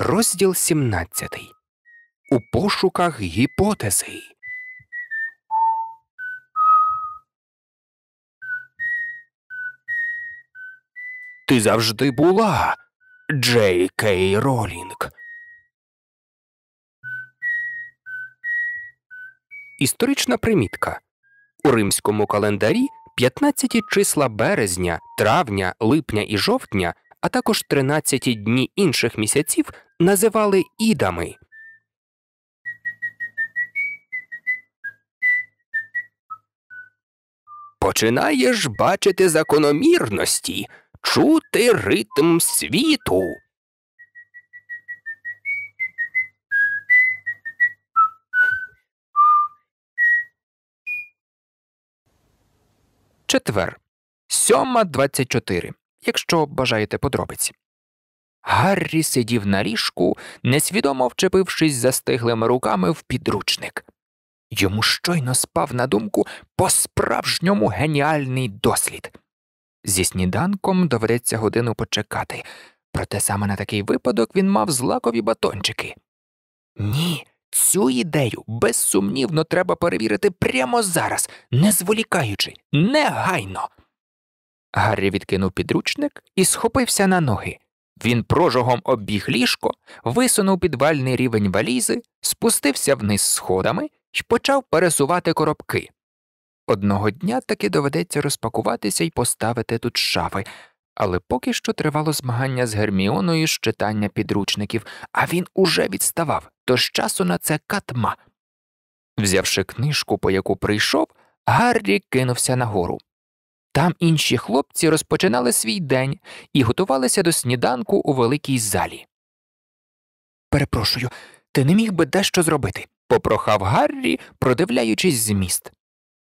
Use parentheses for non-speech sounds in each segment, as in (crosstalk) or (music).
Розділ 17. У пошуках гіпотези. Ти завжди була Джей Кей Ролінг. Історична примітка у римському календарі 15 числа березня, травня, липня і жовтня а також 13 дні інших місяців називали ідами. Починаєш бачити закономірності, чути ритм світу. Четвер. сьома двадцять чотири якщо бажаєте подробиць. Гаррі сидів на ліжку, несвідомо вчепившись застиглими руками в підручник. Йому щойно спав на думку по справжньому геніальний дослід. Зі сніданком доведеться годину почекати, проте саме на такий випадок він мав злакові батончики. Ні, цю ідею безсумнівно треба перевірити прямо зараз, не зволікаючи, негайно. Гаррі відкинув підручник і схопився на ноги. Він прожогом оббіг ліжко, висунув підвальний рівень валізи, спустився вниз сходами і почав пересувати коробки. Одного дня таки доведеться розпакуватися і поставити тут шафи, але поки що тривало змагання з Герміоною з читання підручників, а він уже відставав, тож часу на це катма. Взявши книжку, по яку прийшов, Гаррі кинувся нагору. Там інші хлопці розпочинали свій день і готувалися до сніданку у великій залі. Перепрошую, ти не міг би дещо зробити? попрохав Гаррі, продивляючись зміст.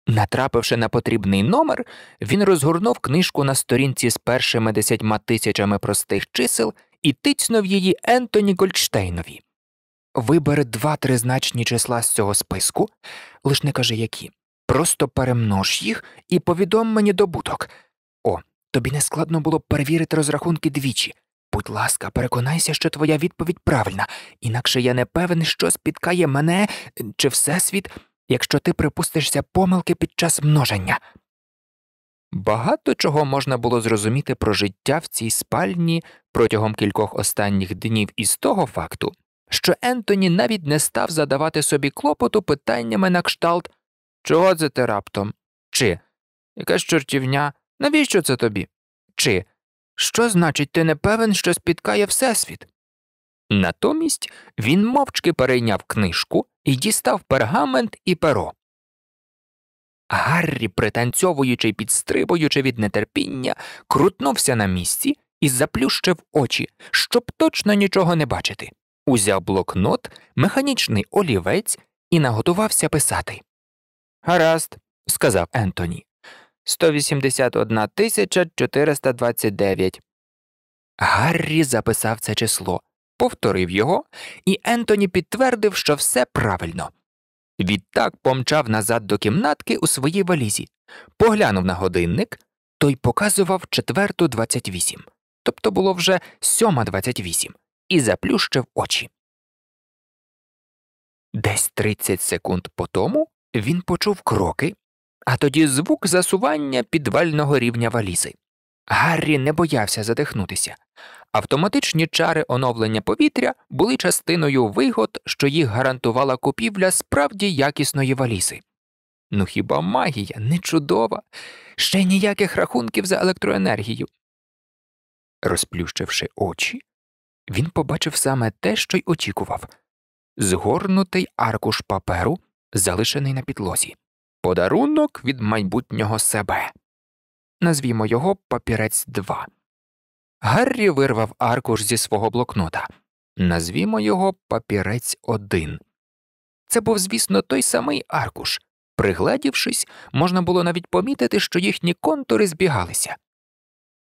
Натрапивши на потрібний номер, він розгорнув книжку на сторінці з першими десятьма тисячами простих чисел і тицьнув її Ентоні Гольдштейнові. Вибери два тризначні числа з цього списку, лиш не каже які, Просто перемнож їх і повідом мені добуток. О, тобі не складно було б перевірити розрахунки двічі. Будь ласка, переконайся, що твоя відповідь правильна, інакше я не певен, що спіткає мене чи Всесвіт, якщо ти припустишся помилки під час множення. Багато чого можна було зрозуміти про життя в цій спальні протягом кількох останніх днів із того факту, що Ентоні навіть не став задавати собі клопоту питаннями на кшталт. Чого це ти раптом? Чи? Якась чортівня? Навіщо це тобі? Чи? Що значить, ти не певен, що спіткає Всесвіт? Натомість він мовчки перейняв книжку і дістав пергамент і перо. Гаррі, пританцьовуючи й підстрибуючи від нетерпіння, крутнувся на місці і заплющив очі, щоб точно нічого не бачити. Узяв блокнот, механічний олівець і наготувався писати. Гаразд, сказав Ентоні. 181 тисяча 429. Гаррі записав це число, повторив його, і Ентоні підтвердив, що все правильно. Відтак помчав назад до кімнатки у своїй валізі, поглянув на годинник, той показував четверту двадцять вісім, тобто було вже сьома двадцять вісім, і заплющив очі. Десь тридцять секунд по тому він почув кроки, а тоді звук засування підвального рівня валізи. Гаррі не боявся задихнутися. Автоматичні чари оновлення повітря були частиною вигод, що їх гарантувала купівля справді якісної валізи. Ну хіба магія не чудова, ще ніяких рахунків за електроенергію. Розплющивши очі, він побачив саме те, що й очікував згорнутий аркуш паперу залишений на підлозі. Подарунок від майбутнього себе. Назвімо його папірець 2. Гаррі вирвав аркуш зі свого блокнота. Назвімо його папірець 1. Це був, звісно, той самий аркуш. Пригледівшись, можна було навіть помітити, що їхні контури збігалися.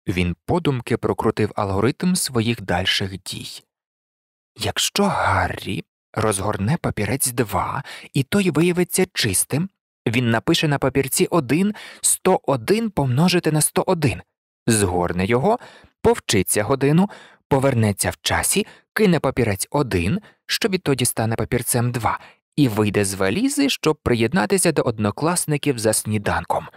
Він подумки прокрутив алгоритм своїх дальших дій. Якщо Гаррі розгорне папірець 2, і той виявиться чистим, він напише на папірці 1 101 помножити на 101, згорне його, повчиться годину, повернеться в часі, кине папірець 1, що відтоді стане папірцем 2, і вийде з валізи, щоб приєднатися до однокласників за сніданком.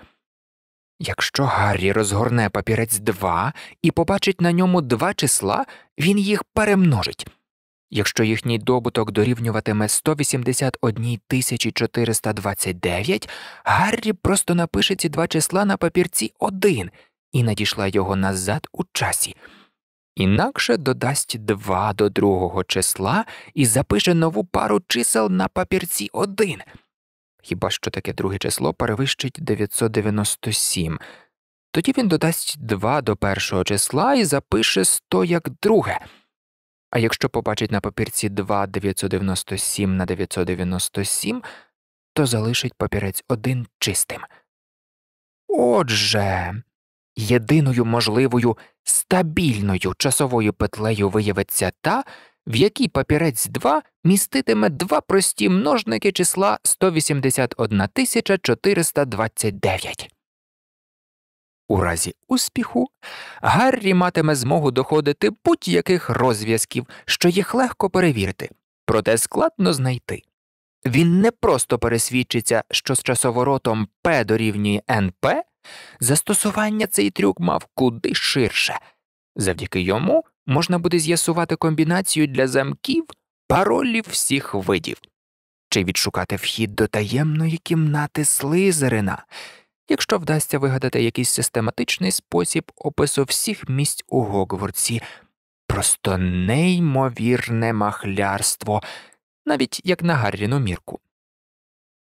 Якщо Гаррі розгорне папірець 2 і побачить на ньому два числа, він їх перемножить. Якщо їхній добуток дорівнюватиме 181 429, Гаррі просто напише ці два числа на папірці один і надійшла його назад у часі. Інакше додасть два до другого числа і запише нову пару чисел на папірці один, Хіба що таке друге число перевищить 997. Тоді він додасть 2 до першого числа і запише 100 як друге. А якщо побачить на папірці 2 997 на 997, то залишить папірець один чистим. Отже, єдиною можливою стабільною часовою петлею виявиться та, в якій папірець 2 міститиме два прості множники числа 181 429. У разі успіху Гаррі матиме змогу доходити будь-яких розв'язків, що їх легко перевірити, проте складно знайти. Він не просто пересвідчиться, що з часоворотом П дорівнює НП, застосування цей трюк мав куди ширше, завдяки йому можна буде з'ясувати комбінацію для замків, паролів всіх видів, чи відшукати вхід до таємної кімнати Слизерина – якщо вдасться вигадати якийсь систематичний спосіб опису всіх місць у Гогворці. просто неймовірне махлярство, навіть як на Гарріну мірку.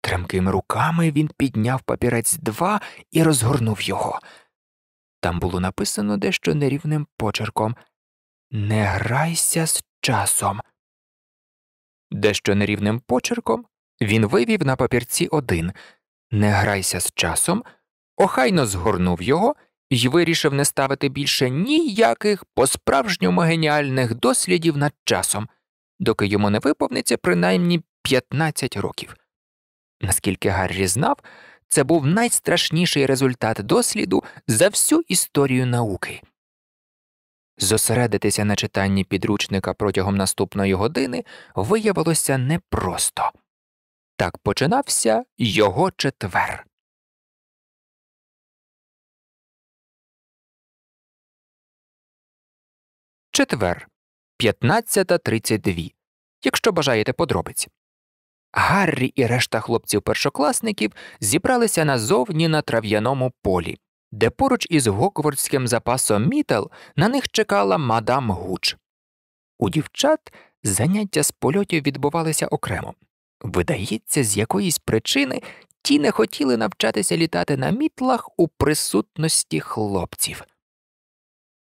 Тремкими руками він підняв папірець два і розгорнув його. Там було написано дещо нерівним почерком Не грайся з часом. Дещо нерівним почерком він вивів на папірці один – не грайся з часом, охайно згорнув його і вирішив не ставити більше ніяких по справжньому геніальних дослідів над часом, доки йому не виповниться принаймні 15 років. Наскільки Гаррі знав, це був найстрашніший результат досліду за всю історію науки. Зосередитися на читанні підручника протягом наступної години виявилося непросто. Так починався його четвер. Четвер 15.32. Якщо бажаєте подробиць. Гаррі і решта хлопців першокласників зібралися назовні на трав'яному полі, де поруч із гоквордським запасом мітел на них чекала мадам Гуч. У дівчат заняття з польотів відбувалися окремо. Видається, з якоїсь причини ті не хотіли навчатися літати на мітлах у присутності хлопців.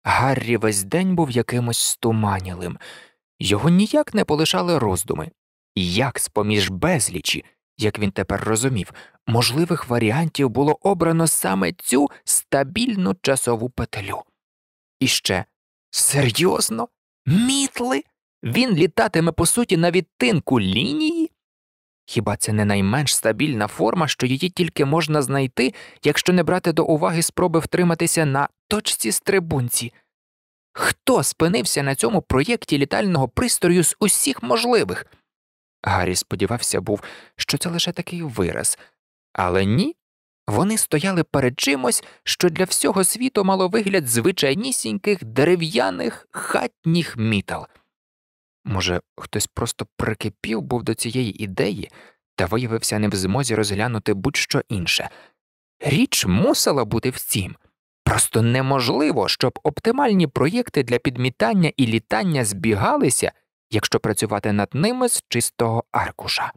Гаррі весь день був якимось стуманілим, його ніяк не полишали роздуми, як з поміж безлічі, як він тепер розумів, можливих варіантів було обрано саме цю стабільну часову петлю. І ще серйозно, мітли він літатиме по суті на відтинку лінії. Хіба це не найменш стабільна форма, що її тільки можна знайти, якщо не брати до уваги спроби втриматися на точці стрибунці? Хто спинився на цьому проєкті літального пристрою з усіх можливих? Гаррі сподівався був, що це лише такий вираз, але ні. Вони стояли перед чимось, що для всього світу мало вигляд звичайнісіньких дерев'яних хатніх мітал. Може, хтось просто прикипів був до цієї ідеї та виявився не в змозі розглянути будь-що інше. Річ мусила бути всім, Просто неможливо, щоб оптимальні проєкти для підмітання і літання збігалися, якщо працювати над ними з чистого аркуша.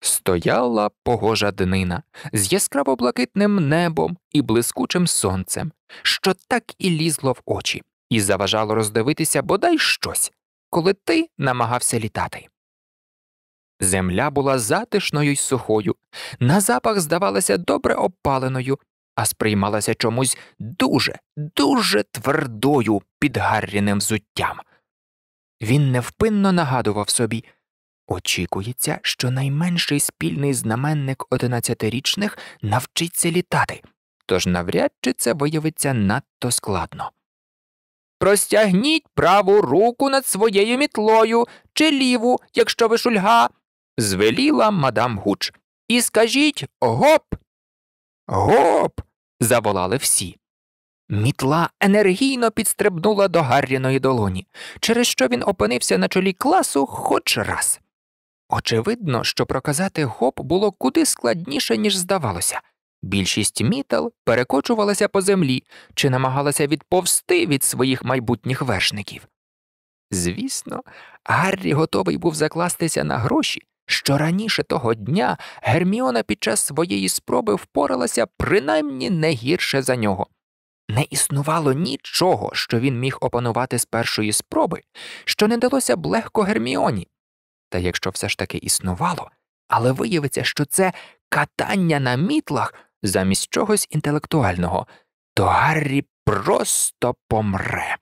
Стояла погожа днина з яскраво блакитним небом і блискучим сонцем, що так і лізло в очі, і заважало роздивитися бодай щось коли ти намагався літати. Земля була затишною й сухою, на запах здавалася добре опаленою, а сприймалася чомусь дуже, дуже твердою під гарріним взуттям. Він невпинно нагадував собі очікується, що найменший спільний знаменник одинадцятирічних навчиться літати, тож навряд чи це виявиться надто складно. Простягніть праву руку над своєю мітлою чи ліву, якщо ви шульга, звеліла мадам Гуч. І скажіть гоп. Гоп. заволали всі. Мітла енергійно підстрибнула до Гарріної долоні, через що він опинився на чолі класу хоч раз. Очевидно, що проказати гоп було куди складніше, ніж здавалося. Більшість мітел перекочувалася по землі чи намагалася відповсти від своїх майбутніх вершників. Звісно, Гаррі готовий був закластися на гроші, що раніше того дня Герміона під час своєї спроби впоралася принаймні не гірше за нього. Не існувало нічого, що він міг опанувати з першої спроби, що не далося б легко Герміоні. Та якщо все ж таки існувало, але виявиться, що це катання на мітлах замість чогось інтелектуального, то Гаррі просто помре.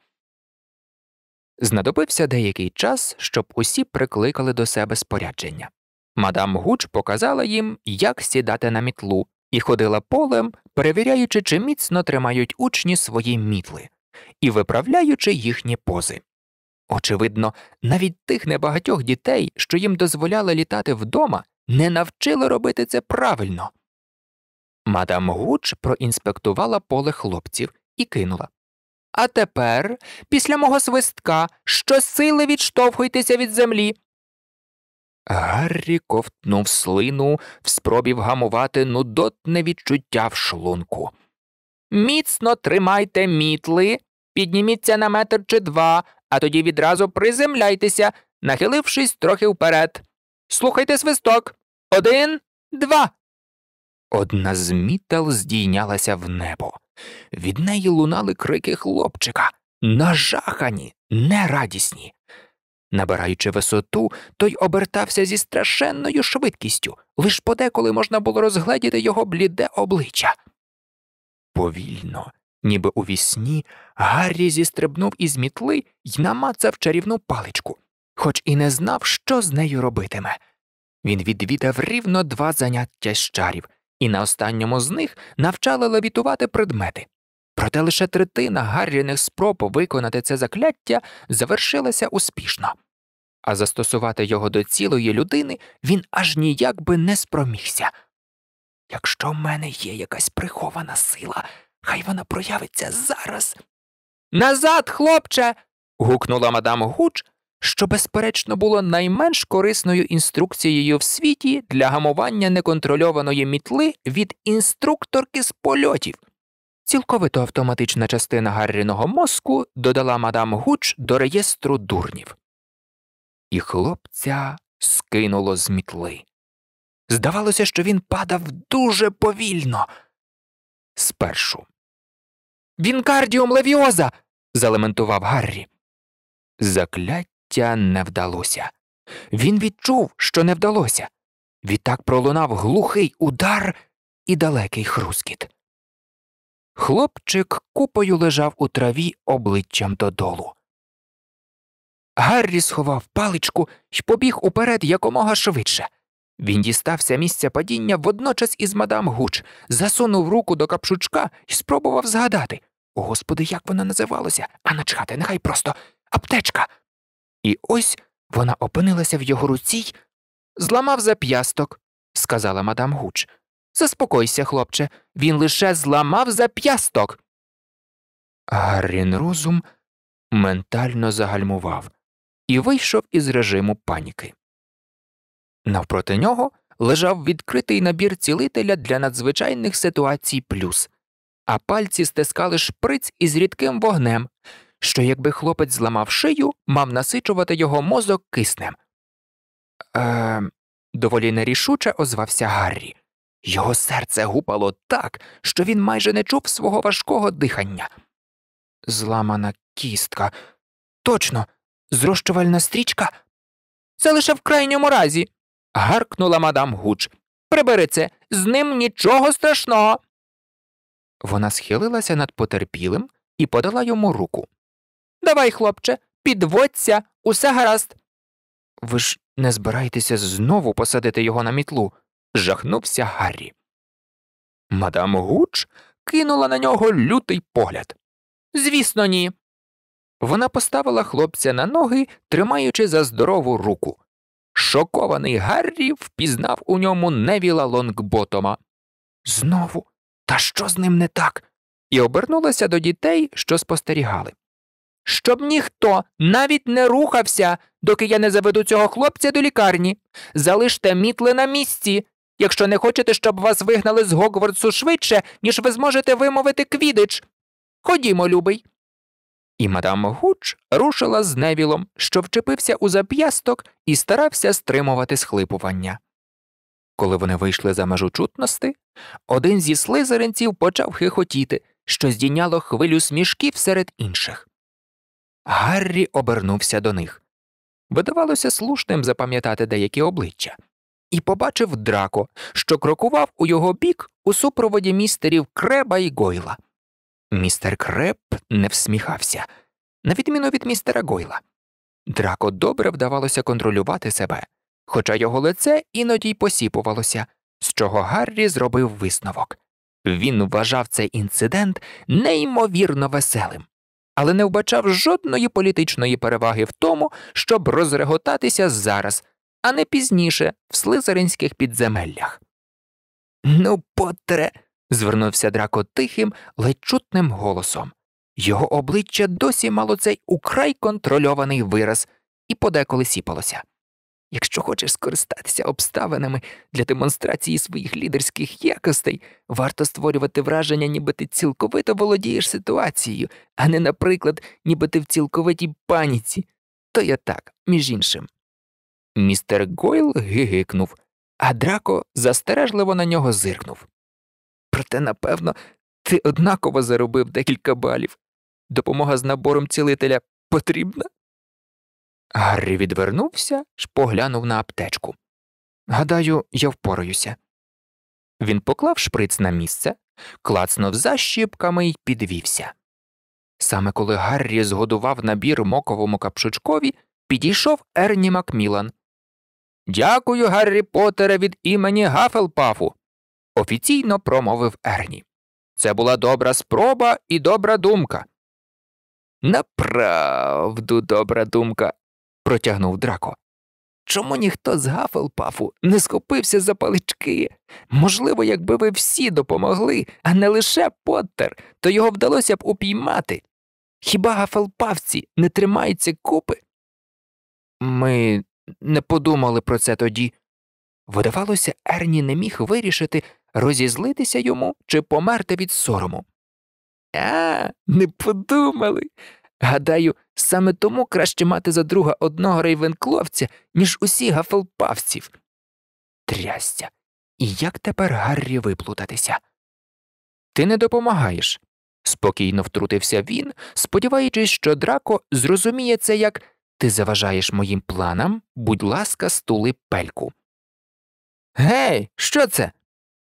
Знадобився деякий час, щоб усі прикликали до себе спорядження. Мадам Гуч показала їм, як сідати на мітлу, і ходила полем, перевіряючи, чи міцно тримають учні свої мітли і виправляючи їхні пози. Очевидно, навіть тих небагатьох дітей, що їм дозволяли літати вдома, не навчили робити це правильно. Мадам Гуч проінспектувала поле хлопців і кинула. А тепер, після мого свистка, щосили відштовхуйтеся від землі. Гаррі ковтнув слину в спробі вгамувати нудотне відчуття в шлунку. Міцно тримайте мітли, підніміться на метр чи два, а тоді відразу приземляйтеся, нахилившись трохи вперед. Слухайте свисток. Один, два. Одна з мітел здійнялася в небо. Від неї лунали крики хлопчика, нажахані, нерадісні. Набираючи висоту, той обертався зі страшенною швидкістю, лиш подеколи можна було розгледіти його бліде обличчя. Повільно, ніби у вісні, Гаррі зістрибнув із мітли й намацав чарівну паличку, хоч і не знав, що з нею робитиме. Він відвідав рівно два заняття з чарів, і на останньому з них навчали левітувати предмети. Проте лише третина Гарріних спроб виконати це закляття завершилася успішно, а застосувати його до цілої людини він аж ніяк би не спромігся. Якщо в мене є якась прихована сила, хай вона проявиться зараз. Назад, хлопче. гукнула мадам Гуч, що, безперечно, було найменш корисною інструкцією в світі для гамування неконтрольованої мітли від інструкторки з польотів. Цілковито автоматична частина Гарріного мозку додала мадам Гуч до реєстру дурнів. І хлопця скинуло з мітли. Здавалося, що він падав дуже повільно. Спершу. Вінкардіум левіоза. залементував Гаррі. Закляття життя не вдалося. Він відчув, що не вдалося. Відтак пролунав глухий удар і далекий хрускіт. Хлопчик купою лежав у траві обличчям додолу. Гаррі сховав паличку і побіг уперед якомога швидше. Він дістався місця падіння водночас із мадам Гуч, засунув руку до капшучка і спробував згадати О, господи, як вона називалася, а начхати, нехай просто аптечка. І ось вона опинилася в його руці зламав зап'ясток, сказала мадам Гуч. Заспокойся, хлопче, він лише зламав зап'ясток. Гаррін розум ментально загальмував і вийшов із режиму паніки. Навпроти нього лежав відкритий набір цілителя для надзвичайних ситуацій плюс, а пальці стискали шприц із рідким вогнем, що якби хлопець зламав шию, мав насичувати його мозок киснем. Е, доволі нерішуче озвався Гаррі. Його серце гупало так, що він майже не чув свого важкого дихання. Зламана кістка. Точно, зрощувальна стрічка. Це лише в крайньому разі. гаркнула мадам Гуч. Прибери це, з ним нічого страшного. Вона схилилася над потерпілим і подала йому руку. Давай, хлопче, підводься, усе гаразд. Ви ж не збираєтеся знову посадити його на мітлу? жахнувся Гаррі. Мадам Гуч кинула на нього лютий погляд. Звісно, ні. Вона поставила хлопця на ноги, тримаючи за здорову руку. Шокований Гаррі впізнав у ньому невіла лонгботома. Знову, та що з ним не так? І обернулася до дітей, що спостерігали щоб ніхто навіть не рухався, доки я не заведу цього хлопця до лікарні. Залиште мітли на місці. Якщо не хочете, щоб вас вигнали з Гогвардсу швидше, ніж ви зможете вимовити квідич. Ходімо, любий. І мадам Гуч рушила з невілом, що вчепився у зап'ясток і старався стримувати схлипування. Коли вони вийшли за межу чутності, один зі слизеринців почав хихотіти, що здійняло хвилю смішків серед інших. Гаррі обернувся до них. Видавалося слушним запам'ятати деякі обличчя, і побачив драко, що крокував у його бік у супроводі містерів Креба і Гойла. Містер Креб не всміхався, на відміну від містера Гойла. Драко добре вдавалося контролювати себе, хоча його лице іноді й посіпувалося, з чого Гаррі зробив висновок. Він вважав цей інцидент неймовірно веселим але не вбачав жодної політичної переваги в тому, щоб розреготатися зараз, а не пізніше в слизеринських підземеллях. Ну, потре. звернувся драко тихим, ледь чутним голосом. Його обличчя досі мало цей украй контрольований вираз і подеколи сіпалося. Якщо хочеш скористатися обставинами для демонстрації своїх лідерських якостей, варто створювати враження, ніби ти цілковито володієш ситуацією, а не, наприклад, ніби ти в цілковитій паніці. То я так, між іншим. Містер Гойл гигикнув, а Драко застережливо на нього зиркнув. Проте, напевно, ти однаково заробив декілька балів. Допомога з набором цілителя потрібна? Гаррі відвернувся ж поглянув на аптечку. Гадаю, я впораюся. Він поклав шприц на місце, клацнув за щіпками й підвівся. Саме коли Гаррі згодував набір моковому капшучкові, підійшов Ерні Макмілан. Дякую, Гаррі Поттере, від імені Гафелпафу, офіційно промовив Ерні. Це була добра спроба і добра думка. Направду добра думка, протягнув драко. Чому ніхто з Гафелпафу не схопився за палички? Можливо, якби ви всі допомогли, а не лише Поттер, то його вдалося б упіймати. Хіба Гафелпавці не тримаються купи? Ми не подумали про це тоді. Видавалося, Ерні не міг вирішити, розізлитися йому чи померти від сорому. А, не подумали. Гадаю, Саме тому краще мати за друга одного рейвенкловця, ніж усі гафелпавців. Трясся. І як тепер Гаррі виплутатися? Ти не допомагаєш, спокійно втрутився він, сподіваючись, що Драко зрозуміє це як ти заважаєш моїм планам, будь ласка, стули пельку. Гей, що це?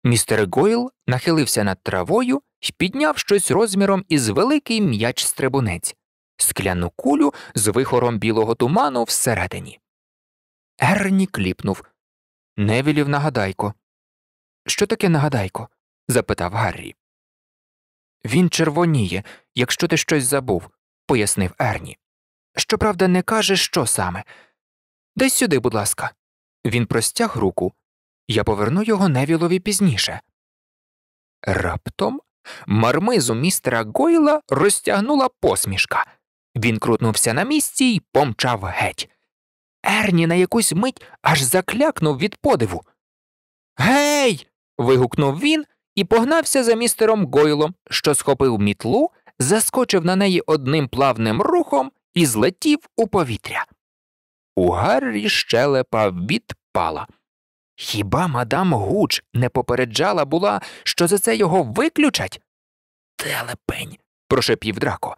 Містер Гойл нахилився над травою і підняв щось розміром із великий м'яч стрибунець скляну кулю з вихором білого туману всередині. Ерні кліпнув. Невілів нагадайко. Що таке нагадайко? запитав Гаррі. Він червоніє, якщо ти щось забув, пояснив Ерні. Щоправда, не каже, що саме. Десь сюди, будь ласка. Він простяг руку. Я поверну його невілові пізніше. Раптом мармизу містера Гойла розтягнула посмішка. Він крутнувся на місці й помчав геть. Ерні на якусь мить аж заклякнув від подиву. Гей. вигукнув він і погнався за містером Гойлом, що схопив мітлу, заскочив на неї одним плавним рухом і злетів у повітря. У Гаррі щелепа відпала. Хіба мадам Гуч не попереджала була, що за це його виключать? Телепень. прошепів драко.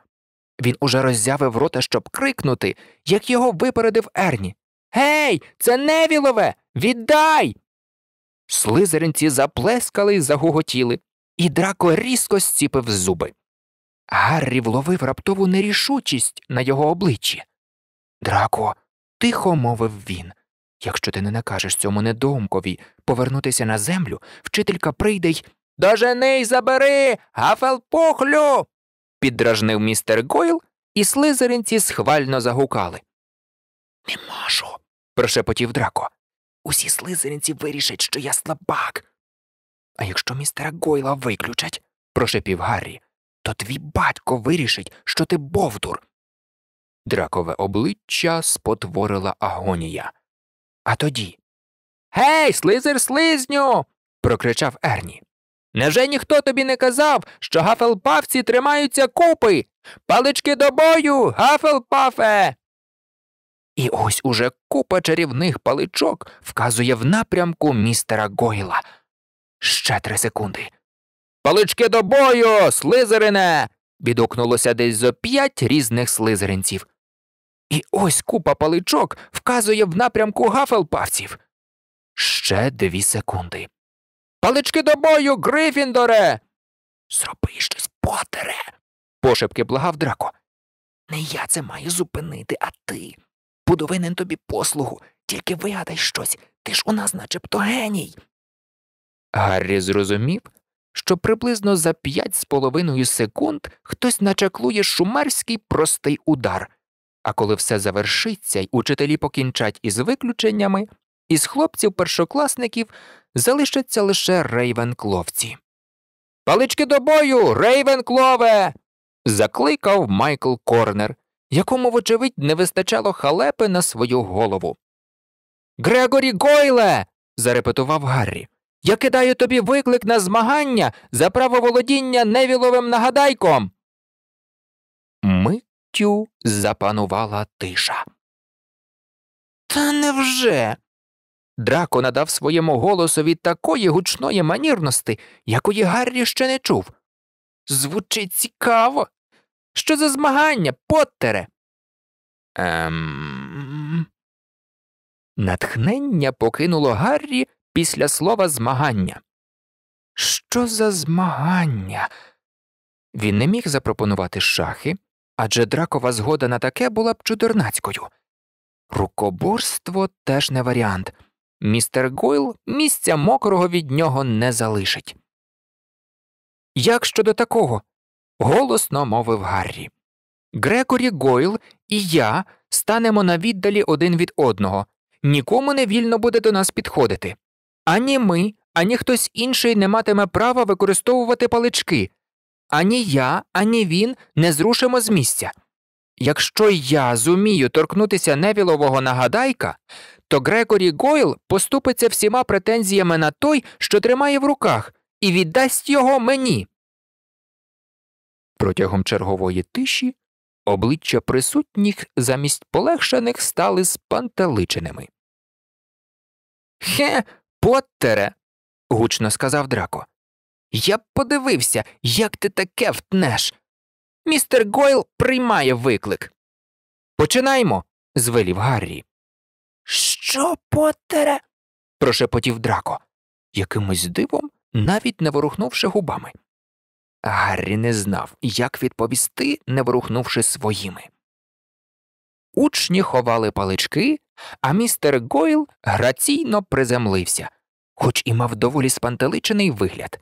Він уже роззявив рота, щоб крикнути, як його випередив Ерні. Гей, це невілове! Віддай! Слизеринці заплескали і загуготіли, і драко різко зціпив зуби. Гаррі вловив раптову нерішучість на його обличчі. Драко, тихо мовив він. Якщо ти не накажеш цьому недоумкові повернутися на землю, вчителька прийде й Дожени й забери, гафелпухлю піддражнив містер Гойл, і слизеринці схвально загукали. Не можу. прошепотів драко. Усі слизеринці вирішать, що я слабак. А якщо містера Гойла виключать, прошепів Гаррі, то твій батько вирішить, що ти Бовдур. Дракове обличчя спотворила агонія. А тоді. Гей, слизер слизню. прокричав Ерні. Неже ніхто тобі не казав, що гафелпафці тримаються купи? Палички до бою, гафелпафе. І ось уже купа чарівних паличок вказує в напрямку містера Гойла. Ще три секунди. Палички до бою, слизерине. відгукнулося десь зо п'ять різних слизеринців. І ось купа паличок вказує в напрямку гафелпавців. Ще дві секунди. Палички до бою, Грифіндоре. Зроби щось, Потере. пошепки благав Драко. Не я це маю зупинити, а ти. Буду винен тобі послугу, тільки вигадай щось, ти ж у нас начебто геній. Гаррі зрозумів, що приблизно за п'ять з половиною секунд хтось начаклує шумерський простий удар, а коли все завершиться і учителі покінчать із виключеннями, із хлопців першокласників залишаться лише рейвенкловці. Палички до бою, рейвенклове. закликав Майкл Корнер, якому, вочевидь, не вистачало халепи на свою голову. Грегорі Гойле. зарепетував Гаррі. Я кидаю тобі виклик на змагання за право володіння невіловим нагадайком. Миттю запанувала тиша. Та невже? Драко надав своєму голосові такої гучної манірності, якої Гаррі ще не чув. Звучить цікаво. Що за змагання, Поттере? Ем... Натхнення покинуло Гаррі після слова змагання. Що за змагання? Він не міг запропонувати шахи, адже дракова згода на таке була б чудернацькою. Рукоборство теж не варіант містер Гойл місця мокрого від нього не залишить. Як щодо такого? голосно мовив Гаррі. Грегорі Гойл і я станемо на віддалі один від одного, нікому не вільно буде до нас підходити. Ані ми, ані хтось інший не матиме права використовувати палички, ані я, ані він не зрушимо з місця. Якщо я зумію торкнутися невілового нагадайка, то Грегорі Гойл поступиться всіма претензіями на той, що тримає в руках, і віддасть його мені. Протягом чергової тиші обличчя присутніх замість полегшених стали спантеличеними. Хе, Поттере. гучно сказав Драко. Я б подивився, як ти таке втнеш. Містер Гойл приймає виклик. Починаймо, звелів Гаррі що, Поттере? прошепотів драко, якимось дивом, навіть не ворухнувши губами. Гаррі не знав, як відповісти, не ворухнувши своїми. Учні ховали палички, а містер Гойл граційно приземлився, хоч і мав доволі спантеличений вигляд.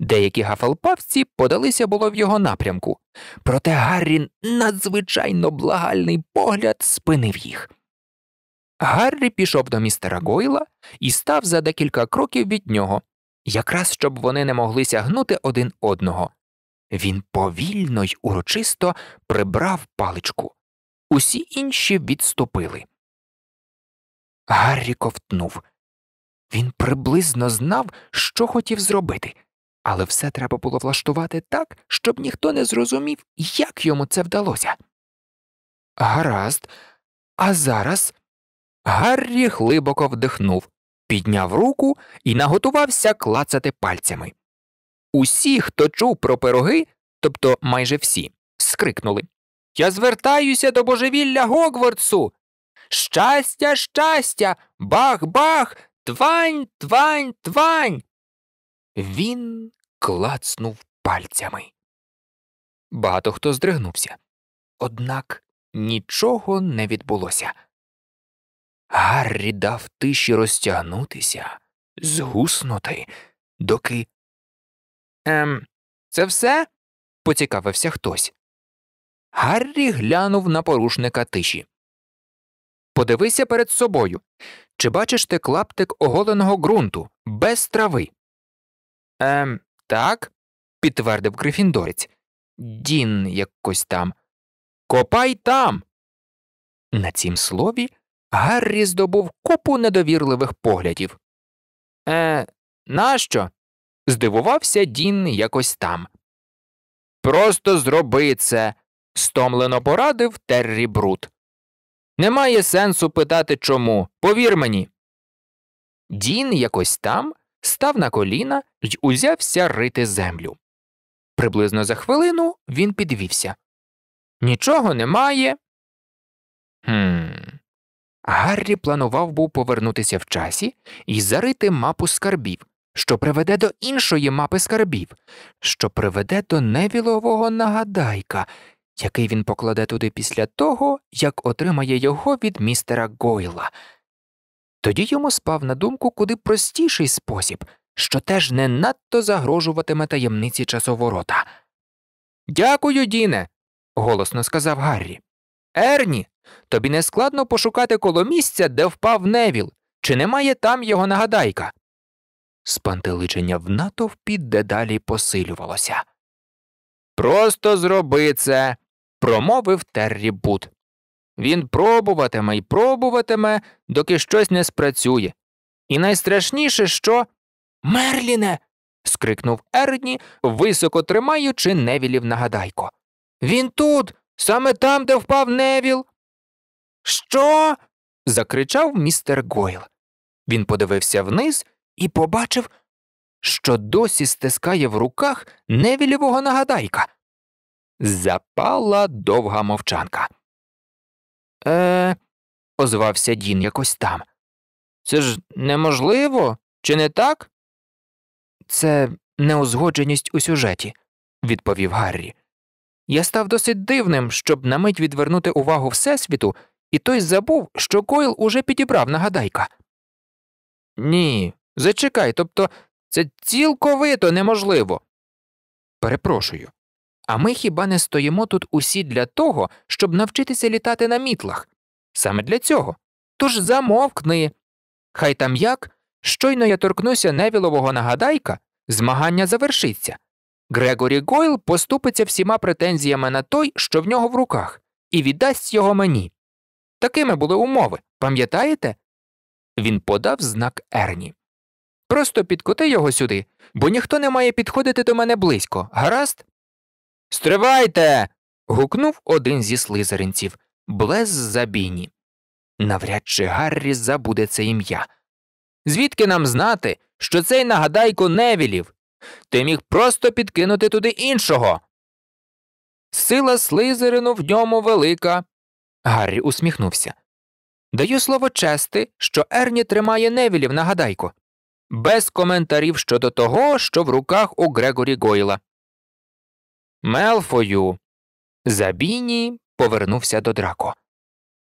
Деякі гафалпавці подалися було в його напрямку, проте Гаррі надзвичайно благальний погляд спинив їх. Гаррі пішов до містера Гойла і став за декілька кроків від нього, якраз щоб вони не могли сягнути один одного. Він повільно й урочисто прибрав паличку. Усі інші відступили. Гаррі ковтнув. Він приблизно знав, що хотів зробити, але все треба було влаштувати так, щоб ніхто не зрозумів, як йому це вдалося. Гаразд, а зараз Гаррі глибоко вдихнув, підняв руку і наготувався клацати пальцями. Усі, хто чув про пироги, тобто майже всі, скрикнули Я звертаюся до божевілля Гогвардсу. Щастя, щастя, бах бах, твань, твань, твань. Він клацнув пальцями. Багато хто здригнувся, однак нічого не відбулося. Гаррі дав тиші розтягнутися, згуснути, доки. Ем, це все? поцікавився хтось. Гаррі глянув на порушника тиші. Подивися перед собою. Чи бачиш ти клаптик оголеного ґрунту без трави? Ем, так, підтвердив Грифіндорець. Дін якось там. Копай там. На цім слові Гаррі здобув купу недовірливих поглядів. Е, нащо? здивувався Дін якось там. Просто зроби це, стомлено порадив Террі Брут. Немає сенсу питати чому. Повір мені. Дін якось там став на коліна й узявся рити землю. Приблизно за хвилину він підвівся. Нічого немає. Хм. Гаррі планував був повернутися в часі і зарити мапу скарбів, що приведе до іншої мапи скарбів, що приведе до невілового нагадайка, який він покладе туди після того, як отримає його від містера Гойла. Тоді йому спав на думку куди простіший спосіб, що теж не надто загрожуватиме таємниці часоворота. Дякую, Діне, голосно сказав Гаррі. Ерні, Тобі не складно пошукати коло місця, де впав невіл, чи немає там його нагадайка? Спантеличення в натовпі дедалі посилювалося. Просто зроби це, промовив Террі Бут. Він пробуватиме і пробуватиме, доки щось не спрацює. І найстрашніше, що. Мерліне. скрикнув Ерні, високо тримаючи невілів нагадайко. Він тут, саме там, де впав невіл. Що? закричав містер Гойл. Він подивився вниз і побачив, що досі стискає в руках невілівого нагадайка. Запала довга мовчанка. Е, озвався Дін якось там. Це ж неможливо, чи не так? Це неузгодженість у сюжеті, відповів Гаррі. Я став досить дивним, щоб на мить відвернути увагу Всесвіту і той забув, що Койл уже підібрав нагадайка. Ні, зачекай, тобто це цілковито неможливо. Перепрошую. А ми хіба не стоїмо тут усі для того, щоб навчитися літати на мітлах? Саме для цього. Тож замовкни. Хай там як, щойно я торкнуся невілового нагадайка, змагання завершиться. Грегорі Гойл поступиться всіма претензіями на той, що в нього в руках, і віддасть його мені. Такими були умови, пам'ятаєте? Він подав знак Ерні. Просто підкоти його сюди, бо ніхто не має підходити до мене близько, гаразд? Стривайте. гукнув один зі слизеринців Блез Забіні. Навряд чи Гаррі забуде це ім'я. Звідки нам знати, що цей нагадайку невілів? Ти міг просто підкинути туди іншого. Сила слизерину в ньому велика, Гаррі усміхнувся. Даю слово чести, що Ерні тримає невілів на гадайку. Без коментарів щодо того, що в руках у Грегорі Гойла. Мелфою. Забіні повернувся до драко.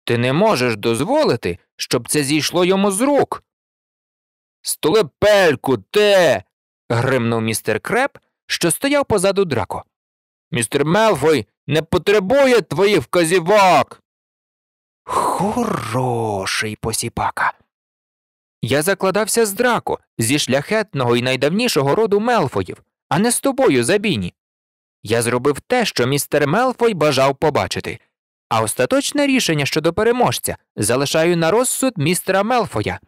Ти не можеш дозволити, щоб це зійшло йому з рук. Столепельку, те. гримнув містер Креп, що стояв позаду драко. Містер Мелфой не потребує твоїх вказівок. Хороший посіпака. Я закладався з драку, зі шляхетного і найдавнішого роду Мелфоїв, а не з тобою, забіні. Я зробив те, що містер Мелфой бажав побачити, а остаточне рішення щодо переможця залишаю на розсуд містера Мелфоя.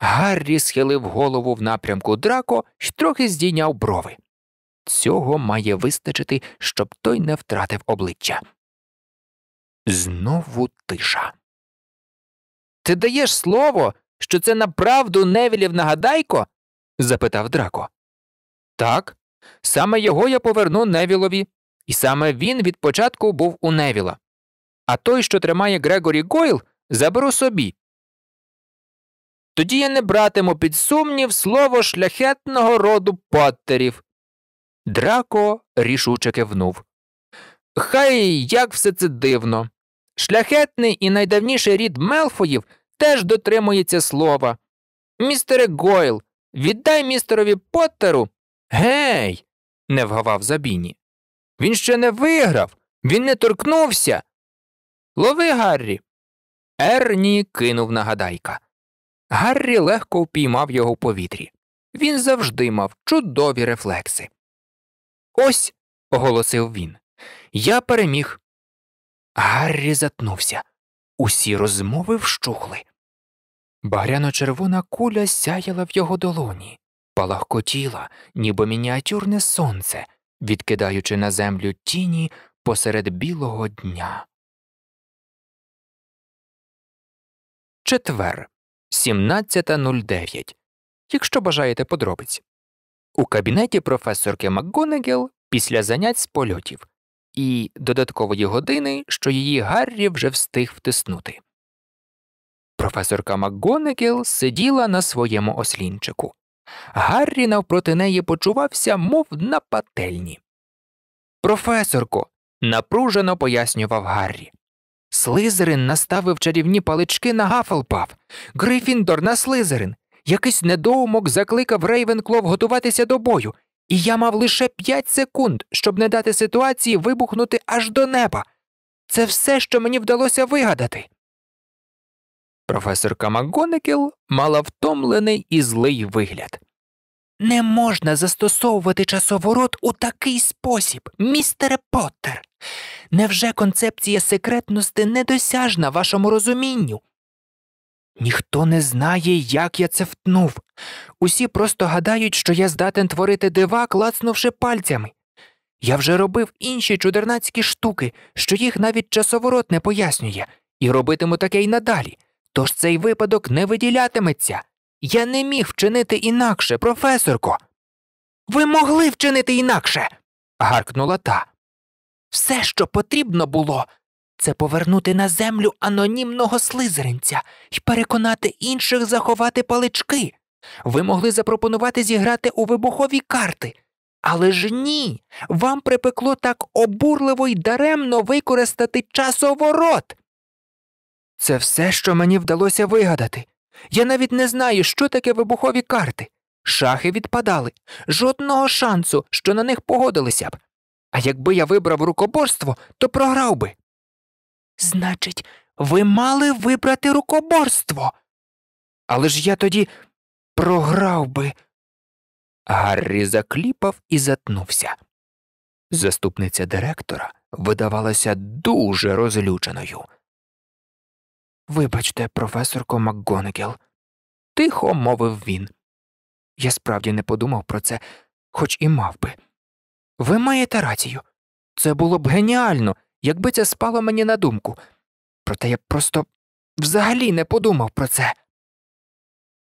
Гаррі схилив голову в напрямку драко й трохи здійняв брови. Цього має вистачити, щоб той не втратив обличчя. Знову тиша. Ти даєш слово, що це направду невілів нагадайко? запитав Драко. Так, саме його я поверну невілові, і саме він від початку був у невіла. А той, що тримає Грегорі Гойл, заберу собі. Тоді я не братиму під сумнів слово шляхетного роду Поттерів. Драко рішуче кивнув. Хай як все це дивно. Шляхетний і найдавніший рід Мелфоїв теж дотримується слова. Містере Гойл, віддай містерові Поттеру. Гей, не вгавав Забіні. Він ще не виграв, він не торкнувся. Лови, Гаррі. Ерні кинув нагадайка. Гаррі легко впіймав його в повітрі. Він завжди мав чудові рефлекси. Ось, оголосив він, я переміг. Гаррі затнувся. Усі розмови вщухли. Багряно червона куля сяяла в його долоні, палахкотіла, ніби мініатюрне сонце, відкидаючи на землю тіні посеред білого дня. Четвер, 17.09. Якщо бажаєте подробиць. У кабінеті професорки МакГонегел після занять з польотів і додаткової години, що її Гаррі вже встиг втиснути. Професорка МакГонегіл сиділа на своєму ослінчику. Гаррі навпроти неї почувався, мов на пательні. Професорко. напружено пояснював Гаррі. Слизерин наставив чарівні палички на Гафлпав, Грифіндор на Слизерин. Якийсь недоумок закликав Рейвенклов готуватися до бою, і я мав лише п'ять секунд, щоб не дати ситуації вибухнути аж до неба. Це все, що мені вдалося вигадати. Професорка МакГонекіл мала втомлений і злий вигляд. Не можна застосовувати часоворот у такий спосіб, містере Поттер. Невже концепція секретності недосяжна вашому розумінню? Ніхто не знає, як я це втнув. Усі просто гадають, що я здатен творити дива, клацнувши пальцями. Я вже робив інші чудернацькі штуки, що їх навіть часоворот не пояснює, і робитиму таке й надалі. Тож цей випадок не виділятиметься. Я не міг вчинити інакше, професорко. Ви могли вчинити інакше. гаркнула та. Все, що потрібно було, це повернути на землю анонімного слизеринця і переконати інших заховати палички. Ви могли запропонувати зіграти у вибухові карти. Але ж ні, вам припекло так обурливо й даремно використати часоворот. Це все, що мені вдалося вигадати. Я навіть не знаю, що таке вибухові карти. Шахи відпадали, жодного шансу, що на них погодилися б. А якби я вибрав рукоборство, то програв би. Значить, ви мали вибрати рукоборство. Але ж я тоді програв би. Гаррі закліпав і затнувся. Заступниця директора видавалася дуже розлюченою. Вибачте, професорко МакГонегіл», – тихо мовив він. Я справді не подумав про це, хоч і мав би. Ви маєте рацію. Це було б геніально якби це спало мені на думку, проте я просто взагалі не подумав про це.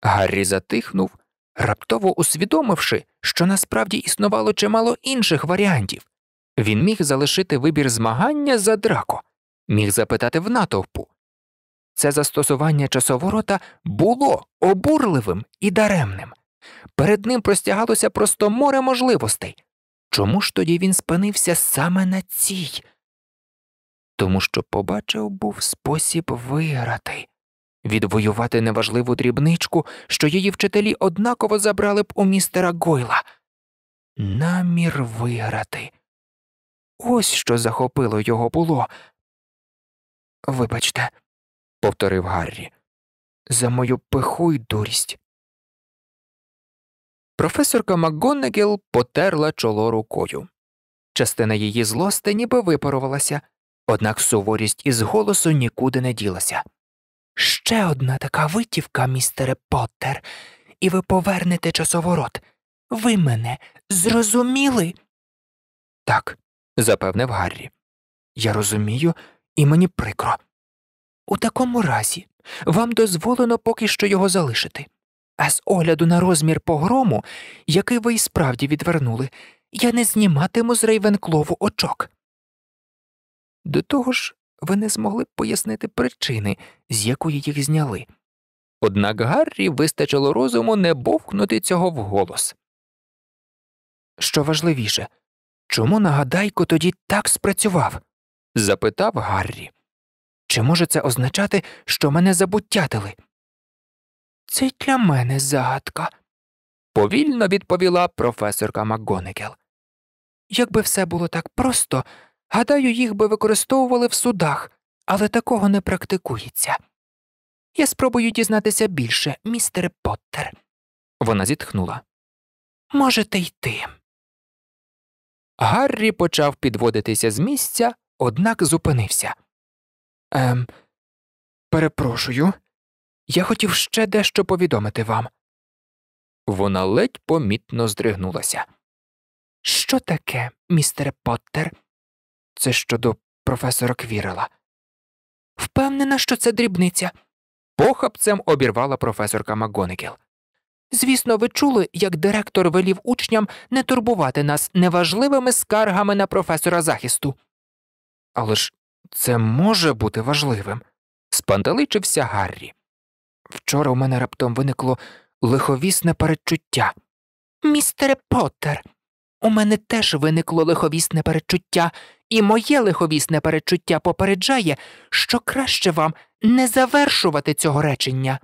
Гаррі затихнув, раптово усвідомивши, що насправді існувало чимало інших варіантів. Він міг залишити вибір змагання за драко, міг запитати в натовпу. Це застосування часоворота було обурливим і даремним. Перед ним простягалося просто море можливостей. Чому ж тоді він спинився саме на цій? тому що побачив був спосіб виграти, відвоювати неважливу дрібничку, що її вчителі однаково забрали б у містера Гойла. Намір виграти. Ось що захопило його було. Вибачте, повторив Гаррі, за мою пиху й дурість. Професорка МакГоннегіл потерла чоло рукою. Частина її злости ніби випарувалася однак суворість із голосу нікуди не ділася. Ще одна така витівка, містере Поттер, і ви повернете часоворот. Ви мене зрозуміли? Так, запевнив Гаррі. Я розумію, і мені прикро. У такому разі вам дозволено поки що його залишити. А з огляду на розмір погрому, який ви і справді відвернули, я не зніматиму з Рейвенклову очок. До того ж, ви не змогли б пояснити причини, з якої їх зняли. Однак Гаррі вистачило розуму не бовкнути цього вголос. Що важливіше, чому нагадайко тоді так спрацював? запитав Гаррі. Чи може це означати, що мене забуттятили? Це для мене загадка, повільно відповіла професорка МакГонекел. Якби все було так просто, Гадаю, їх би використовували в судах, але такого не практикується. Я спробую дізнатися більше, містере Поттер. Вона зітхнула. Можете йти. Гаррі почав підводитися з місця, однак зупинився. Ем, перепрошую, я хотів ще дещо повідомити вам. Вона ледь помітно здригнулася. Що таке, містере Поттер? Це щодо професора Квірела. Впевнена, що це дрібниця. Похапцем обірвала професорка Макгонегіл. Звісно, ви чули, як директор велів учням не турбувати нас неважливими скаргами на професора захисту. Але ж це може бути важливим, спантеличився Гаррі. Вчора у мене раптом виникло лиховісне передчуття. Містере Поттер, у мене теж виникло лиховісне перечуття, і моє лиховісне перечуття попереджає, що краще вам не завершувати цього речення.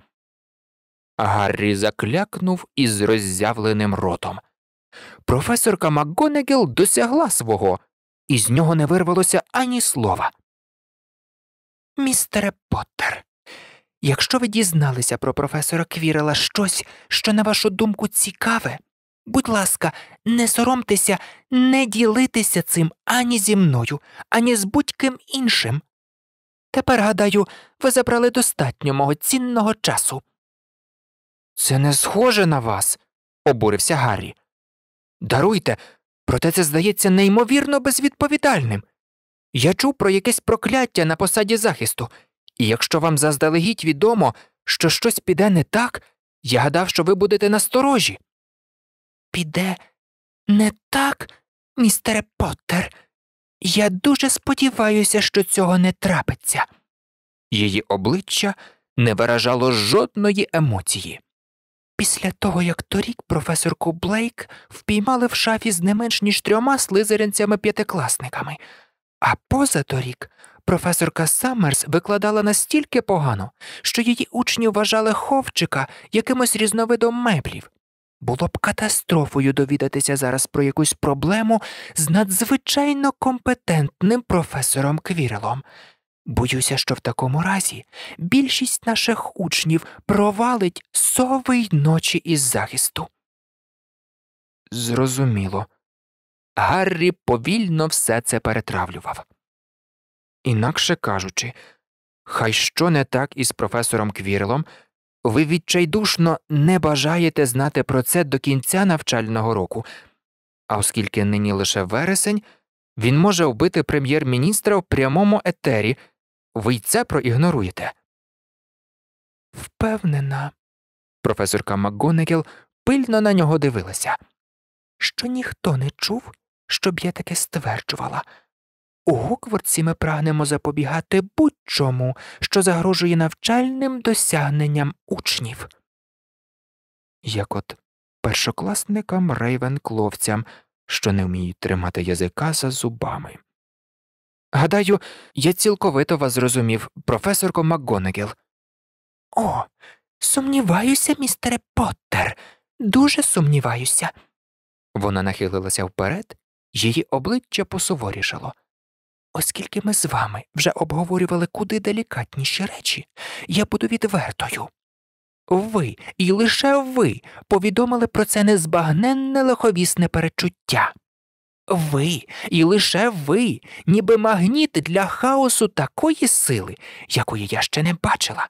Гаррі заклякнув із роззявленим ротом. Професорка МакГонегіл досягла свого, і з нього не вирвалося ані слова. Містере Поттер, якщо ви дізналися про професора Квірела щось, що, на вашу думку, цікаве. Будь ласка, не соромтеся, не ділитися цим ані зі мною, ані з будь-ким іншим. Тепер, гадаю, ви забрали достатньо мого цінного часу. Це не схоже на вас, обурився Гаррі. Даруйте, проте це здається неймовірно безвідповідальним. Я чув про якесь прокляття на посаді захисту, і якщо вам заздалегідь відомо, що щось піде не так, я гадав, що ви будете насторожі піде не так, містере Поттер. Я дуже сподіваюся, що цього не трапиться. Її обличчя не виражало жодної емоції. Після того, як торік професорку Блейк впіймали в шафі з не менш ніж трьома слизеринцями п'ятикласниками, а поза торік професорка Саммерс викладала настільки погано, що її учні вважали ховчика якимось різновидом меблів. Було б катастрофою довідатися зараз про якусь проблему з надзвичайно компетентним професором Квірелом. Боюся, що в такому разі більшість наших учнів провалить совий ночі із захисту. Зрозуміло. Гаррі повільно все це перетравлював. Інакше кажучи, хай що не так із професором Квірелом, ви відчайдушно не бажаєте знати про це до кінця навчального року, а оскільки нині лише вересень, він може вбити прем'єр-міністра в прямому етері, ви й це проігноруєте. Впевнена, професорка МакГонегіл пильно на нього дивилася, що ніхто не чув, щоб я таке стверджувала. У Гокворці ми прагнемо запобігати будь-чому, що загрожує навчальним досягненням учнів. Як от першокласникам рейвенкловцям, що не вміють тримати язика за зубами. Гадаю, я цілковито вас зрозумів, професорко МакГонегіл. О, сумніваюся, містере Поттер, дуже сумніваюся. Вона нахилилася вперед, її обличчя посуворішало. Оскільки ми з вами вже обговорювали куди делікатніші речі, я буду відвертою. Ви і лише ви повідомили про це незбагненне лиховісне перечуття. Ви і лише ви, ніби магніт для хаосу такої сили, якої я ще не бачила.